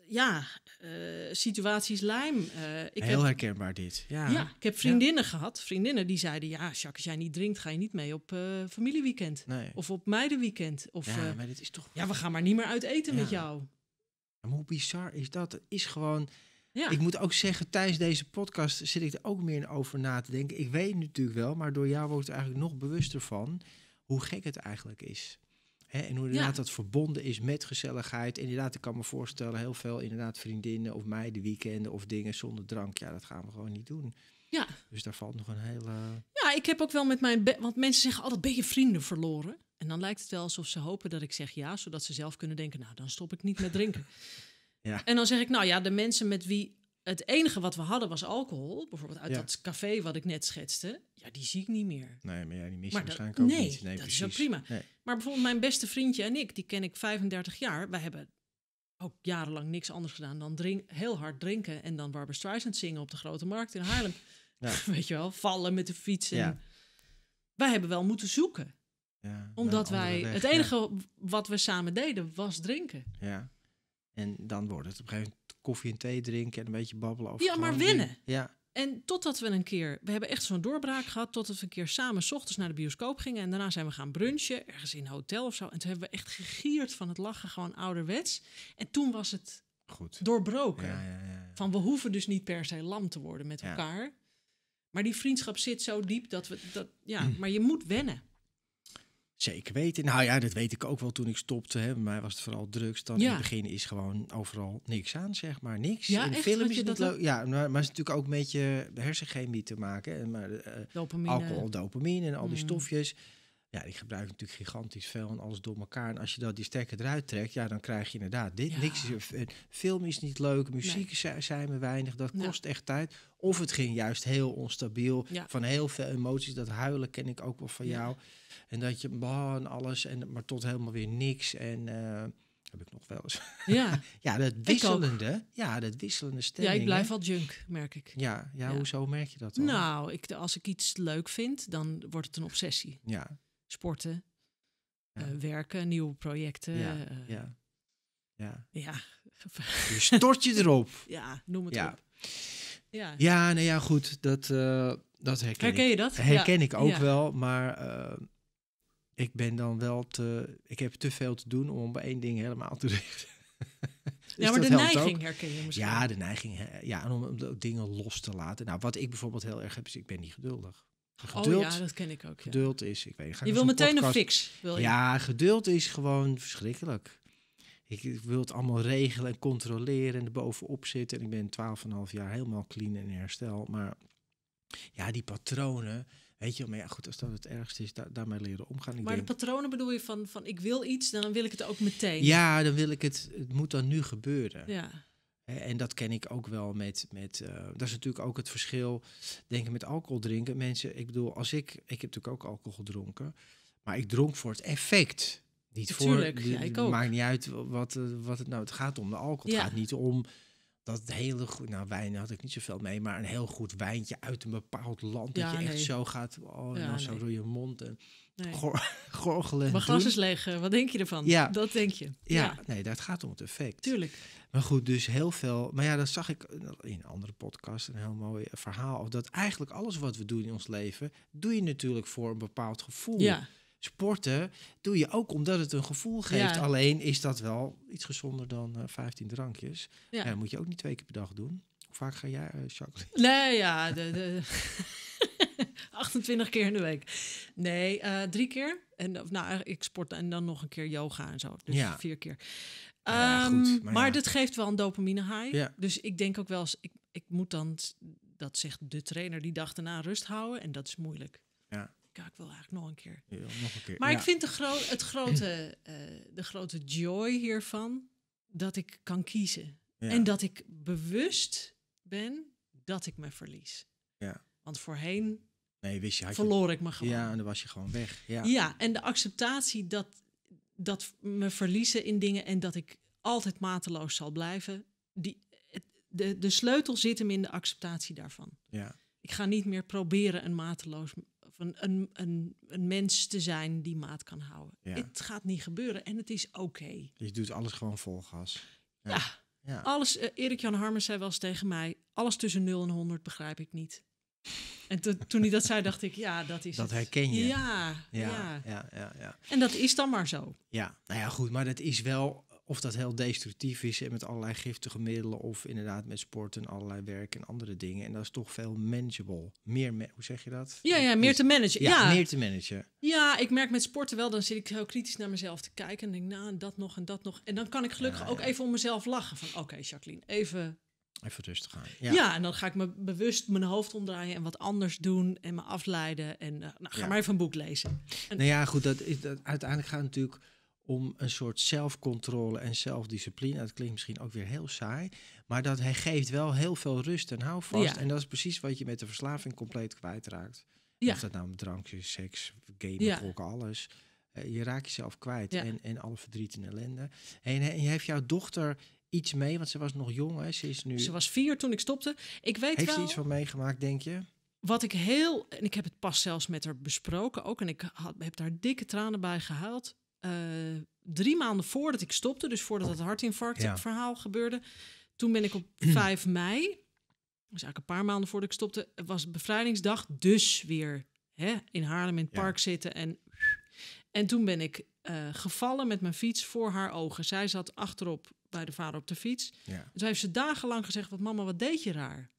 ja, eh, situaties lijm. Eh, ik Heel herkenbaar dit. Ja. ja, ik heb vriendinnen gehad. Vriendinnen die zeiden, ja, Jacques, als jij niet drinkt, ga je niet mee op uh, familieweekend. Of op meidenweekend. Of, ja, maar dit is toch... Ja, we gaan maar niet meer uit eten met jou. hoe bizar is dat? Het is gewoon... Ja. Ik moet ook zeggen, tijdens deze podcast zit ik er ook meer over na te denken. Ik weet natuurlijk wel, maar door jou wordt het eigenlijk nog bewuster van hoe gek het eigenlijk is en hoe inderdaad dat verbonden is met gezelligheid. Inderdaad, ik kan me voorstellen, heel veel inderdaad vriendinnen of meiden weekenden of dingen zonder drank. Ja, dat gaan we gewoon niet doen. Ja. Dus daar valt nog een hele... Ja, ik heb ook wel met mijn... Want mensen zeggen altijd, ben je vrienden verloren? En dan lijkt het wel alsof ze hopen dat ik zeg ja, zodat ze zelf kunnen denken, nou, dan stop ik niet met drinken. ja. En dan zeg ik, nou ja, de mensen met wie het enige wat we hadden was alcohol. Bijvoorbeeld uit dat café wat ik net schetste. Ja, die zie ik niet meer. Nee, maar ja, die mis je waarschijnlijk ook nee, niet. Nee, dat is wel prima. Maar bijvoorbeeld mijn beste vriendje en ik, die ken ik 35 jaar. Wij hebben ook jarenlang niks anders gedaan dan heel hard drinken... en dan Barbara Streisand zingen op de Grote Markt in Haarlem. Ja. Weet je wel, vallen met de fiets. En... Ja. Wij hebben wel moeten zoeken. Nou, omdat wij... het enige wat we samen deden was drinken. Ja. En dan wordt het op een gegeven moment koffie en thee drinken en een beetje babbelen. ja, maar winnen. Ja. En totdat we een keer, we hebben echt zo'n doorbraak gehad, totdat we een keer samen s ochtends naar de bioscoop gingen. En daarna zijn we gaan brunchen, ergens in een hotel of zo. En toen hebben we echt gegierd van het lachen, gewoon ouderwets. En toen was het Goed. doorbroken. Ja, ja, ja, van we hoeven dus niet per se lam te worden met elkaar. Maar die vriendschap zit zo diep dat we dat, ja, mm. maar je moet wennen. Zeker weten. Nou ja, dat weet ik ook wel toen ik stopte. Hè. Bij mij was het vooral drugs. Dan in het begin is gewoon overal niks aan, zeg maar. Niks. Ja, in film is het leuk Ja, maar, het is natuurlijk ook met je eh, hersenchemie te maken. En maar, eh, dopamine. Alcohol, dopamine en al die mm. stofjes. Ja, die gebruiken natuurlijk gigantisch veel en alles door elkaar. En als je dat die stekker eruit trekt, ja, dan krijg je inderdaad dit. Niks is, eh, film is niet leuk, muziek zijn we weinig, dat kost echt tijd. Of het ging juist heel onstabiel, ja. van heel veel emoties. Dat huilen ken ik ook wel van jou. En dat je, bah, en alles, en, maar tot helemaal weer niks. En... Eh, heb ik nog wel eens. Ja, ja dat wisselende. Ja, dat wisselende stemming. Ja, ik blijf al junk, merk ik. Ja, ja, hoezo merk je dat dan? Nou, ik, als ik iets leuk vind, dan wordt het een obsessie. Ja sporten, eh, werken, nieuwe projecten. Ja, eh, ja. ja. Je stort je erop. ja, noem het op. Ja. ja, nou ja, goed. Dat, eh, dat herken, herken je dat? Herken ik ook wel, maar ik ben dan wel te... Ik heb te veel te doen om bij één ding helemaal te richten. ja, dus maar de neiging herken je misschien. Ja, de neiging. Ja, en om dingen los te laten. Nou, wat ik bijvoorbeeld heel erg heb, is ik ben niet geduldig. Geduld, oh ja, dat ken ik ook. Geduld is, ik weet niet. Je wil meteen een fix. Wil Ja, geduld is gewoon verschrikkelijk. Ik, ik, wil het allemaal regelen en controleren en er bovenop zitten. En ik ben 12,5 jaar helemaal clean en herstel. Maar ja, die patronen. Weet je, maar ja, goed, als dat het ergste is, daar, daarmee leren omgaan. Ik maar de patronen bedoel je van, van ik wil iets, dan wil ik het ook meteen. Ja, dan wil ik het, het moet dan nu gebeuren. Ja. En dat ken ik ook wel met. met eh, dat is natuurlijk ook het verschil, denken met alcohol drinken. Mensen, ik bedoel, als ik. Ik heb natuurlijk ook alcohol gedronken. Maar ik dronk voor het effect. Niet voor. Ja, Maakt niet uit wat, eh, wat het nou. Het gaat om de alcohol. Ja. Het gaat niet om dat hele goed. Nou, wijn had ik niet zoveel mee. Maar een heel goed wijntje uit een bepaald land. dat je echt zo gaat. Oh, en dan nee. zo door je mond. En, Nee. gorgelen. Mijn glas is leeg, eh, wat denk je ervan? Ja. Dat denk je. Ja, nee, dat gaat om het effect. Tuurlijk. Maar goed, dus heel veel. Maar ja, dat zag ik eh, in een andere podcast, een heel mooi eh, verhaal. Dat eigenlijk alles wat we doen in ons leven, doe je natuurlijk voor een bepaald gevoel. Ja. Sporten doe je ook omdat het een gevoel geeft. Ja. Alleen is dat wel iets gezonder dan 15 drankjes. Ja. Uh, moet je ook niet twee keer per dag doen. Hoe vaak ga jij, uh, Nee, ja, de 28 keer in de week. Nee, eh, drie keer. En, nou, ik sport en dan nog een keer yoga en zo. Dus ja. vier keer. Ja, ehm, maar, maar dit geeft wel een dopamine high. Dus ik denk ook wel eens, ik, ik moet dan, dat zegt de trainer, die dag daarna rust houden. En dat is moeilijk. Ja. ik wil eigenlijk nog een keer. nog een keer. Maar ik vind de, het grote, eh, de grote joy hiervan dat ik kan kiezen. En dat ik bewust ben dat ik me verlies. Ja. Want voorheen wist je, verloor ik me gewoon. Ja, en dan was je gewoon weg. Ja, ja en de acceptatie dat, dat me verliezen in dingen en dat ik altijd mateloos zal blijven. Die, de, de sleutel zit hem in de acceptatie daarvan. Ja. Ik ga niet meer proberen een mateloos een, een, een, een mens te zijn die maat kan houden. Ja. Het gaat niet gebeuren en het is oké. Dus je doet alles gewoon vol gas. Ja. ja. Alles, eh, Erik Jan Harmen zei wel eens tegen mij: alles tussen 0 en 100 begrijp ik niet. En to, toen hij dat zei, dacht ik, ja, dat is Dat herken je. Ja ja, ja ja, ja. En dat is dan maar zo. Ja, nou ja, goed, maar dat is wel, of dat heel destructief is en met allerlei giftige middelen, of inderdaad met sport en allerlei werk en andere dingen. En dat is toch veel manageable. Meer, hoe zeg je dat? Ja, ja meer te managen. Ja, meer te managen. Ja, ik merk met sporten wel, dan zit ik heel kritisch naar mezelf te kijken en denk, nou, dat nog en dat nog. En dan kan ik gelukkig ook even om mezelf lachen van, oké, Jacqueline, even Even rustig gaan. Ja. ja. en dan ga ik me bewust mijn hoofd omdraaien en wat anders doen en me afleiden. En eh, nou, ga maar even een boek lezen. nou ja, goed, dat is, dat, uiteindelijk gaat het natuurlijk om een soort zelfcontrole en zelfdiscipline. Dat klinkt misschien ook weer heel saai, maar dat hij geeft wel heel veel rust en houvast. vast. En dat is precies wat je met de verslaving compleet kwijtraakt. Ja. Of dat nou drankjes, drankje, seks, gamen, ja. ook alles. Eh, je raakt jezelf kwijt en, en alle verdriet en ellende. En, en je heeft jouw dochter iets mee? Want ze was nog jong, hè? Ze is nu... Ze was vier toen ik stopte. Ik weet Heeft wel... ze iets van meegemaakt, denk je? Wat ik heel... En ik heb het pas zelfs met haar besproken ook. En ik had, heb daar dikke tranen bij gehaald. Eh, drie maanden voordat ik stopte, dus voordat het hartinfarct ja. verhaal gebeurde... Toen ben ik op 5 mei, dus eigenlijk een paar maanden voordat ik stopte, was bevrijdingsdag. Dus weer hè, in Haarlem in het park zitten. En, en toen ben ik eh, gevallen met mijn fiets voor haar ogen. Zij zat achterop bij de vader op de fiets. Ja. En heeft ze dagenlang gezegd, wat mama, wat deed je raar?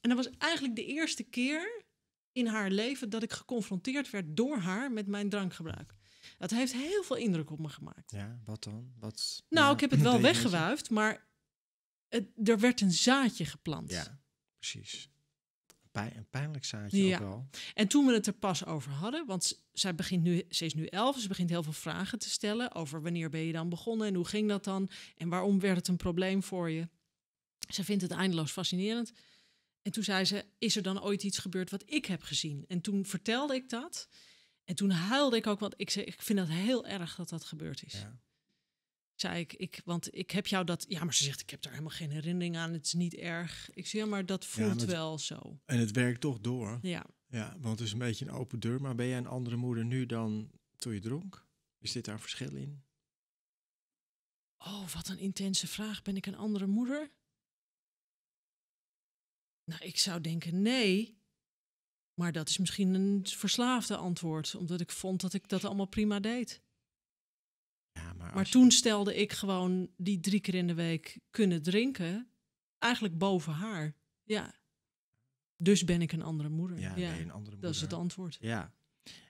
En dat was eigenlijk de eerste keer in haar leven dat ik geconfronteerd werd door haar met mijn drankgebruik. Dat heeft heel veel indruk op me gemaakt. Ja, wat dan? Wat, nou, ik heb het wel weggewuifd, maar het, er werd een zaadje geplant. Ja, precies pijn, een pijnlijk zaadje ja. ook wel. En toen we het er pas over hadden, want zij begint nu, ze is nu elf, ze begint heel veel vragen te stellen over wanneer ben je dan begonnen en hoe ging dat dan en waarom werd het een probleem voor je. Ze vindt het eindeloos fascinerend. En toen zei ze, is er dan ooit iets gebeurd wat ik heb gezien? En toen vertelde ik dat. En toen huilde ik ook, want ik, zei, ik vind dat heel erg dat dat gebeurd is. Ja zei ik, ik, want ik heb jou dat... Ja, maar ze zegt, ik heb daar helemaal geen herinnering aan. Het is niet erg. Ik zeg, ja, maar dat voelt wel zo. En het werkt toch door. Ja. Ja, want het is een beetje een open deur. Maar ben jij een andere moeder nu dan toen je dronk? Is dit daar verschil in? Oh, wat een intense vraag. Ben ik een andere moeder? Nou, ik zou denken nee. Maar dat is misschien een verslaafde antwoord, omdat ik vond dat ik dat allemaal prima deed maar, toen stelde ik gewoon die drie keer in de week kunnen drinken eigenlijk boven haar. Ja. Dus ben ik een andere moeder. Ja, Ben je een andere moeder. Dat is het antwoord. Ja.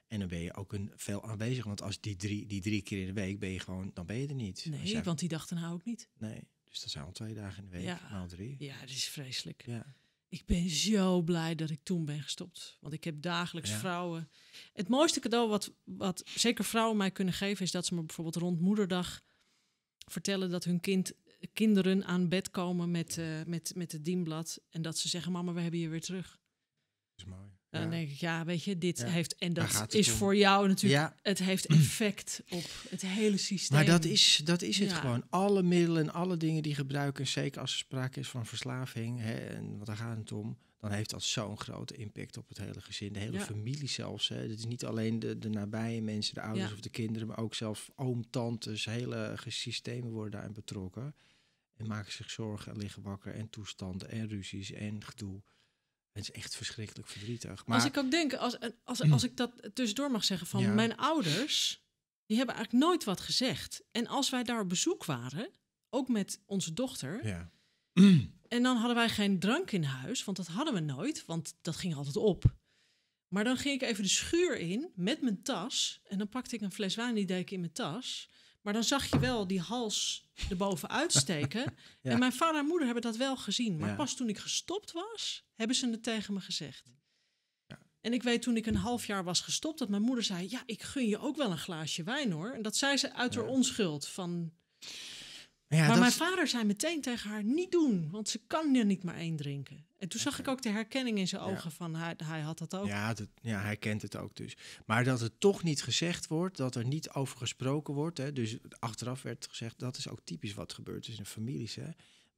En dan ben je ook een, veel aanwezig. Want als die drie, die drie keer in de week ben je gewoon, dan ben je er niet. Nee, want die dachten nou ook niet. Nee. Dus dat zijn al twee dagen in de week, ja. maal drie. Ja, dat is vreselijk. Ja. Ik ben zo blij dat ik toen ben gestopt. Want ik heb dagelijks vrouwen. Het mooiste cadeau wat, wat zeker vrouwen mij kunnen geven, is dat ze me bijvoorbeeld rond moederdag vertellen dat hun kind, kinderen aan bed komen met, uh, met, met het dienblad. En dat ze zeggen: Mama, we hebben je weer terug. Dat is mooi. Dan ja. denk ik, ja, weet je, dit heeft. En dat is voor jou natuurlijk. Het heeft effect op het hele systeem. Maar dat is, dat is het gewoon. Alle middelen en alle dingen die gebruiken, zeker als er sprake is van verslaving, hè, en wat daar gaat het om, dan heeft dat zo'n grote impact op het hele gezin, de hele familie zelfs. Hè. Het is niet alleen de, de nabije mensen, de ouders of de kinderen, maar ook zelfs oom, tantes, hele systemen worden daarin betrokken. En maken zich zorgen en liggen wakker en toestanden en ruzies en gedoe. Het is echt verschrikkelijk verdrietig. Maar... Als ik ook denk, als, eh, als, als ik dat tussendoor mag zeggen van mijn ouders, die hebben eigenlijk nooit wat gezegd. En als wij daar op bezoek waren, ook met onze dochter. Ja. En dan hadden wij geen drank in huis, want dat hadden we nooit, want dat ging altijd op. Maar dan ging ik even de schuur in met mijn tas. En dan pakte ik een fles wijn, die deed ik in mijn tas. Maar dan zag je wel die hals erboven uitsteken. En mijn vader en moeder hebben dat wel gezien. Maar pas toen ik gestopt was, hebben ze het tegen me gezegd. Ja. En ik weet toen ik een half jaar was gestopt, dat mijn moeder zei: Ja, ik gun je ook wel een glaasje wijn hoor. En dat zei ze uit haar onschuld. Van... Ja, maar mijn vader zei meteen tegen haar: Niet doen, want ze kan er niet maar één drinken. En toen zag ik ook de herkenning in zijn ogen van hij, hij, had dat ook. Ja, ja, hij kent het ook dus. Maar dat het toch niet gezegd wordt, dat er niet over gesproken wordt. Hè, dus achteraf werd gezegd, dat is ook typisch wat gebeurt is in families. Hè.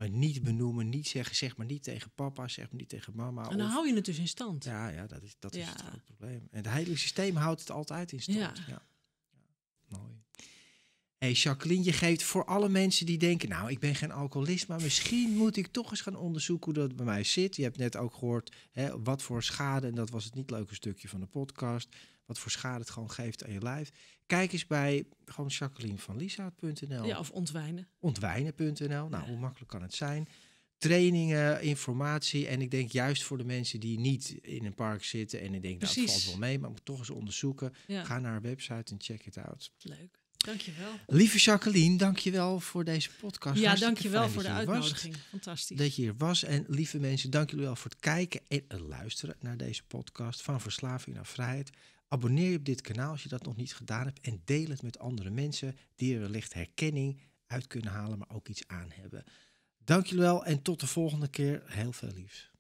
Maar eh, niet benoemen, niet zeggen, zeg maar niet tegen papa, zeg maar niet tegen mama. En dan hou je het dus in stand. Ja, ja dat is, dat ja. is het grote probleem. En het hele systeem houdt het altijd in stand. Ja. ja. Mooi. Hey Jacqueline, je geeft voor alle mensen die denken, nou ik ben geen alcoholist, maar misschien moet ik toch eens gaan onderzoeken hoe dat bij mij zit. Je hebt net ook gehoord hè, wat voor schade, en dat was het niet leuke stukje van de podcast, wat voor schade het gewoon geeft aan je lijf. Kijk eens bij gewoon Jacqueline van Lisa.nl. Ja, of ontwijnen. Ontwijnen.nl. Nou, hoe makkelijk kan het zijn? Trainingen, informatie. En ik denk juist voor de mensen die niet in een park zitten en ik denk, dat nou, valt wel mee, maar moet toch eens onderzoeken. Ga naar haar website en check it out. Leuk. Dankjewel. Lieve Jacqueline, dankjewel voor deze podcast. Ja, dankjewel voor de uitnodiging. Fantastisch. Dat je hier was. En lieve mensen, dank jullie wel voor het kijken en luisteren naar deze podcast van Verslaving naar Vrijheid. Abonneer je op dit kanaal als je dat nog niet gedaan hebt en deel het met andere mensen die er wellicht herkenning uit kunnen halen, maar ook iets aan hebben. Dank jullie wel en tot de volgende keer. Heel veel liefs.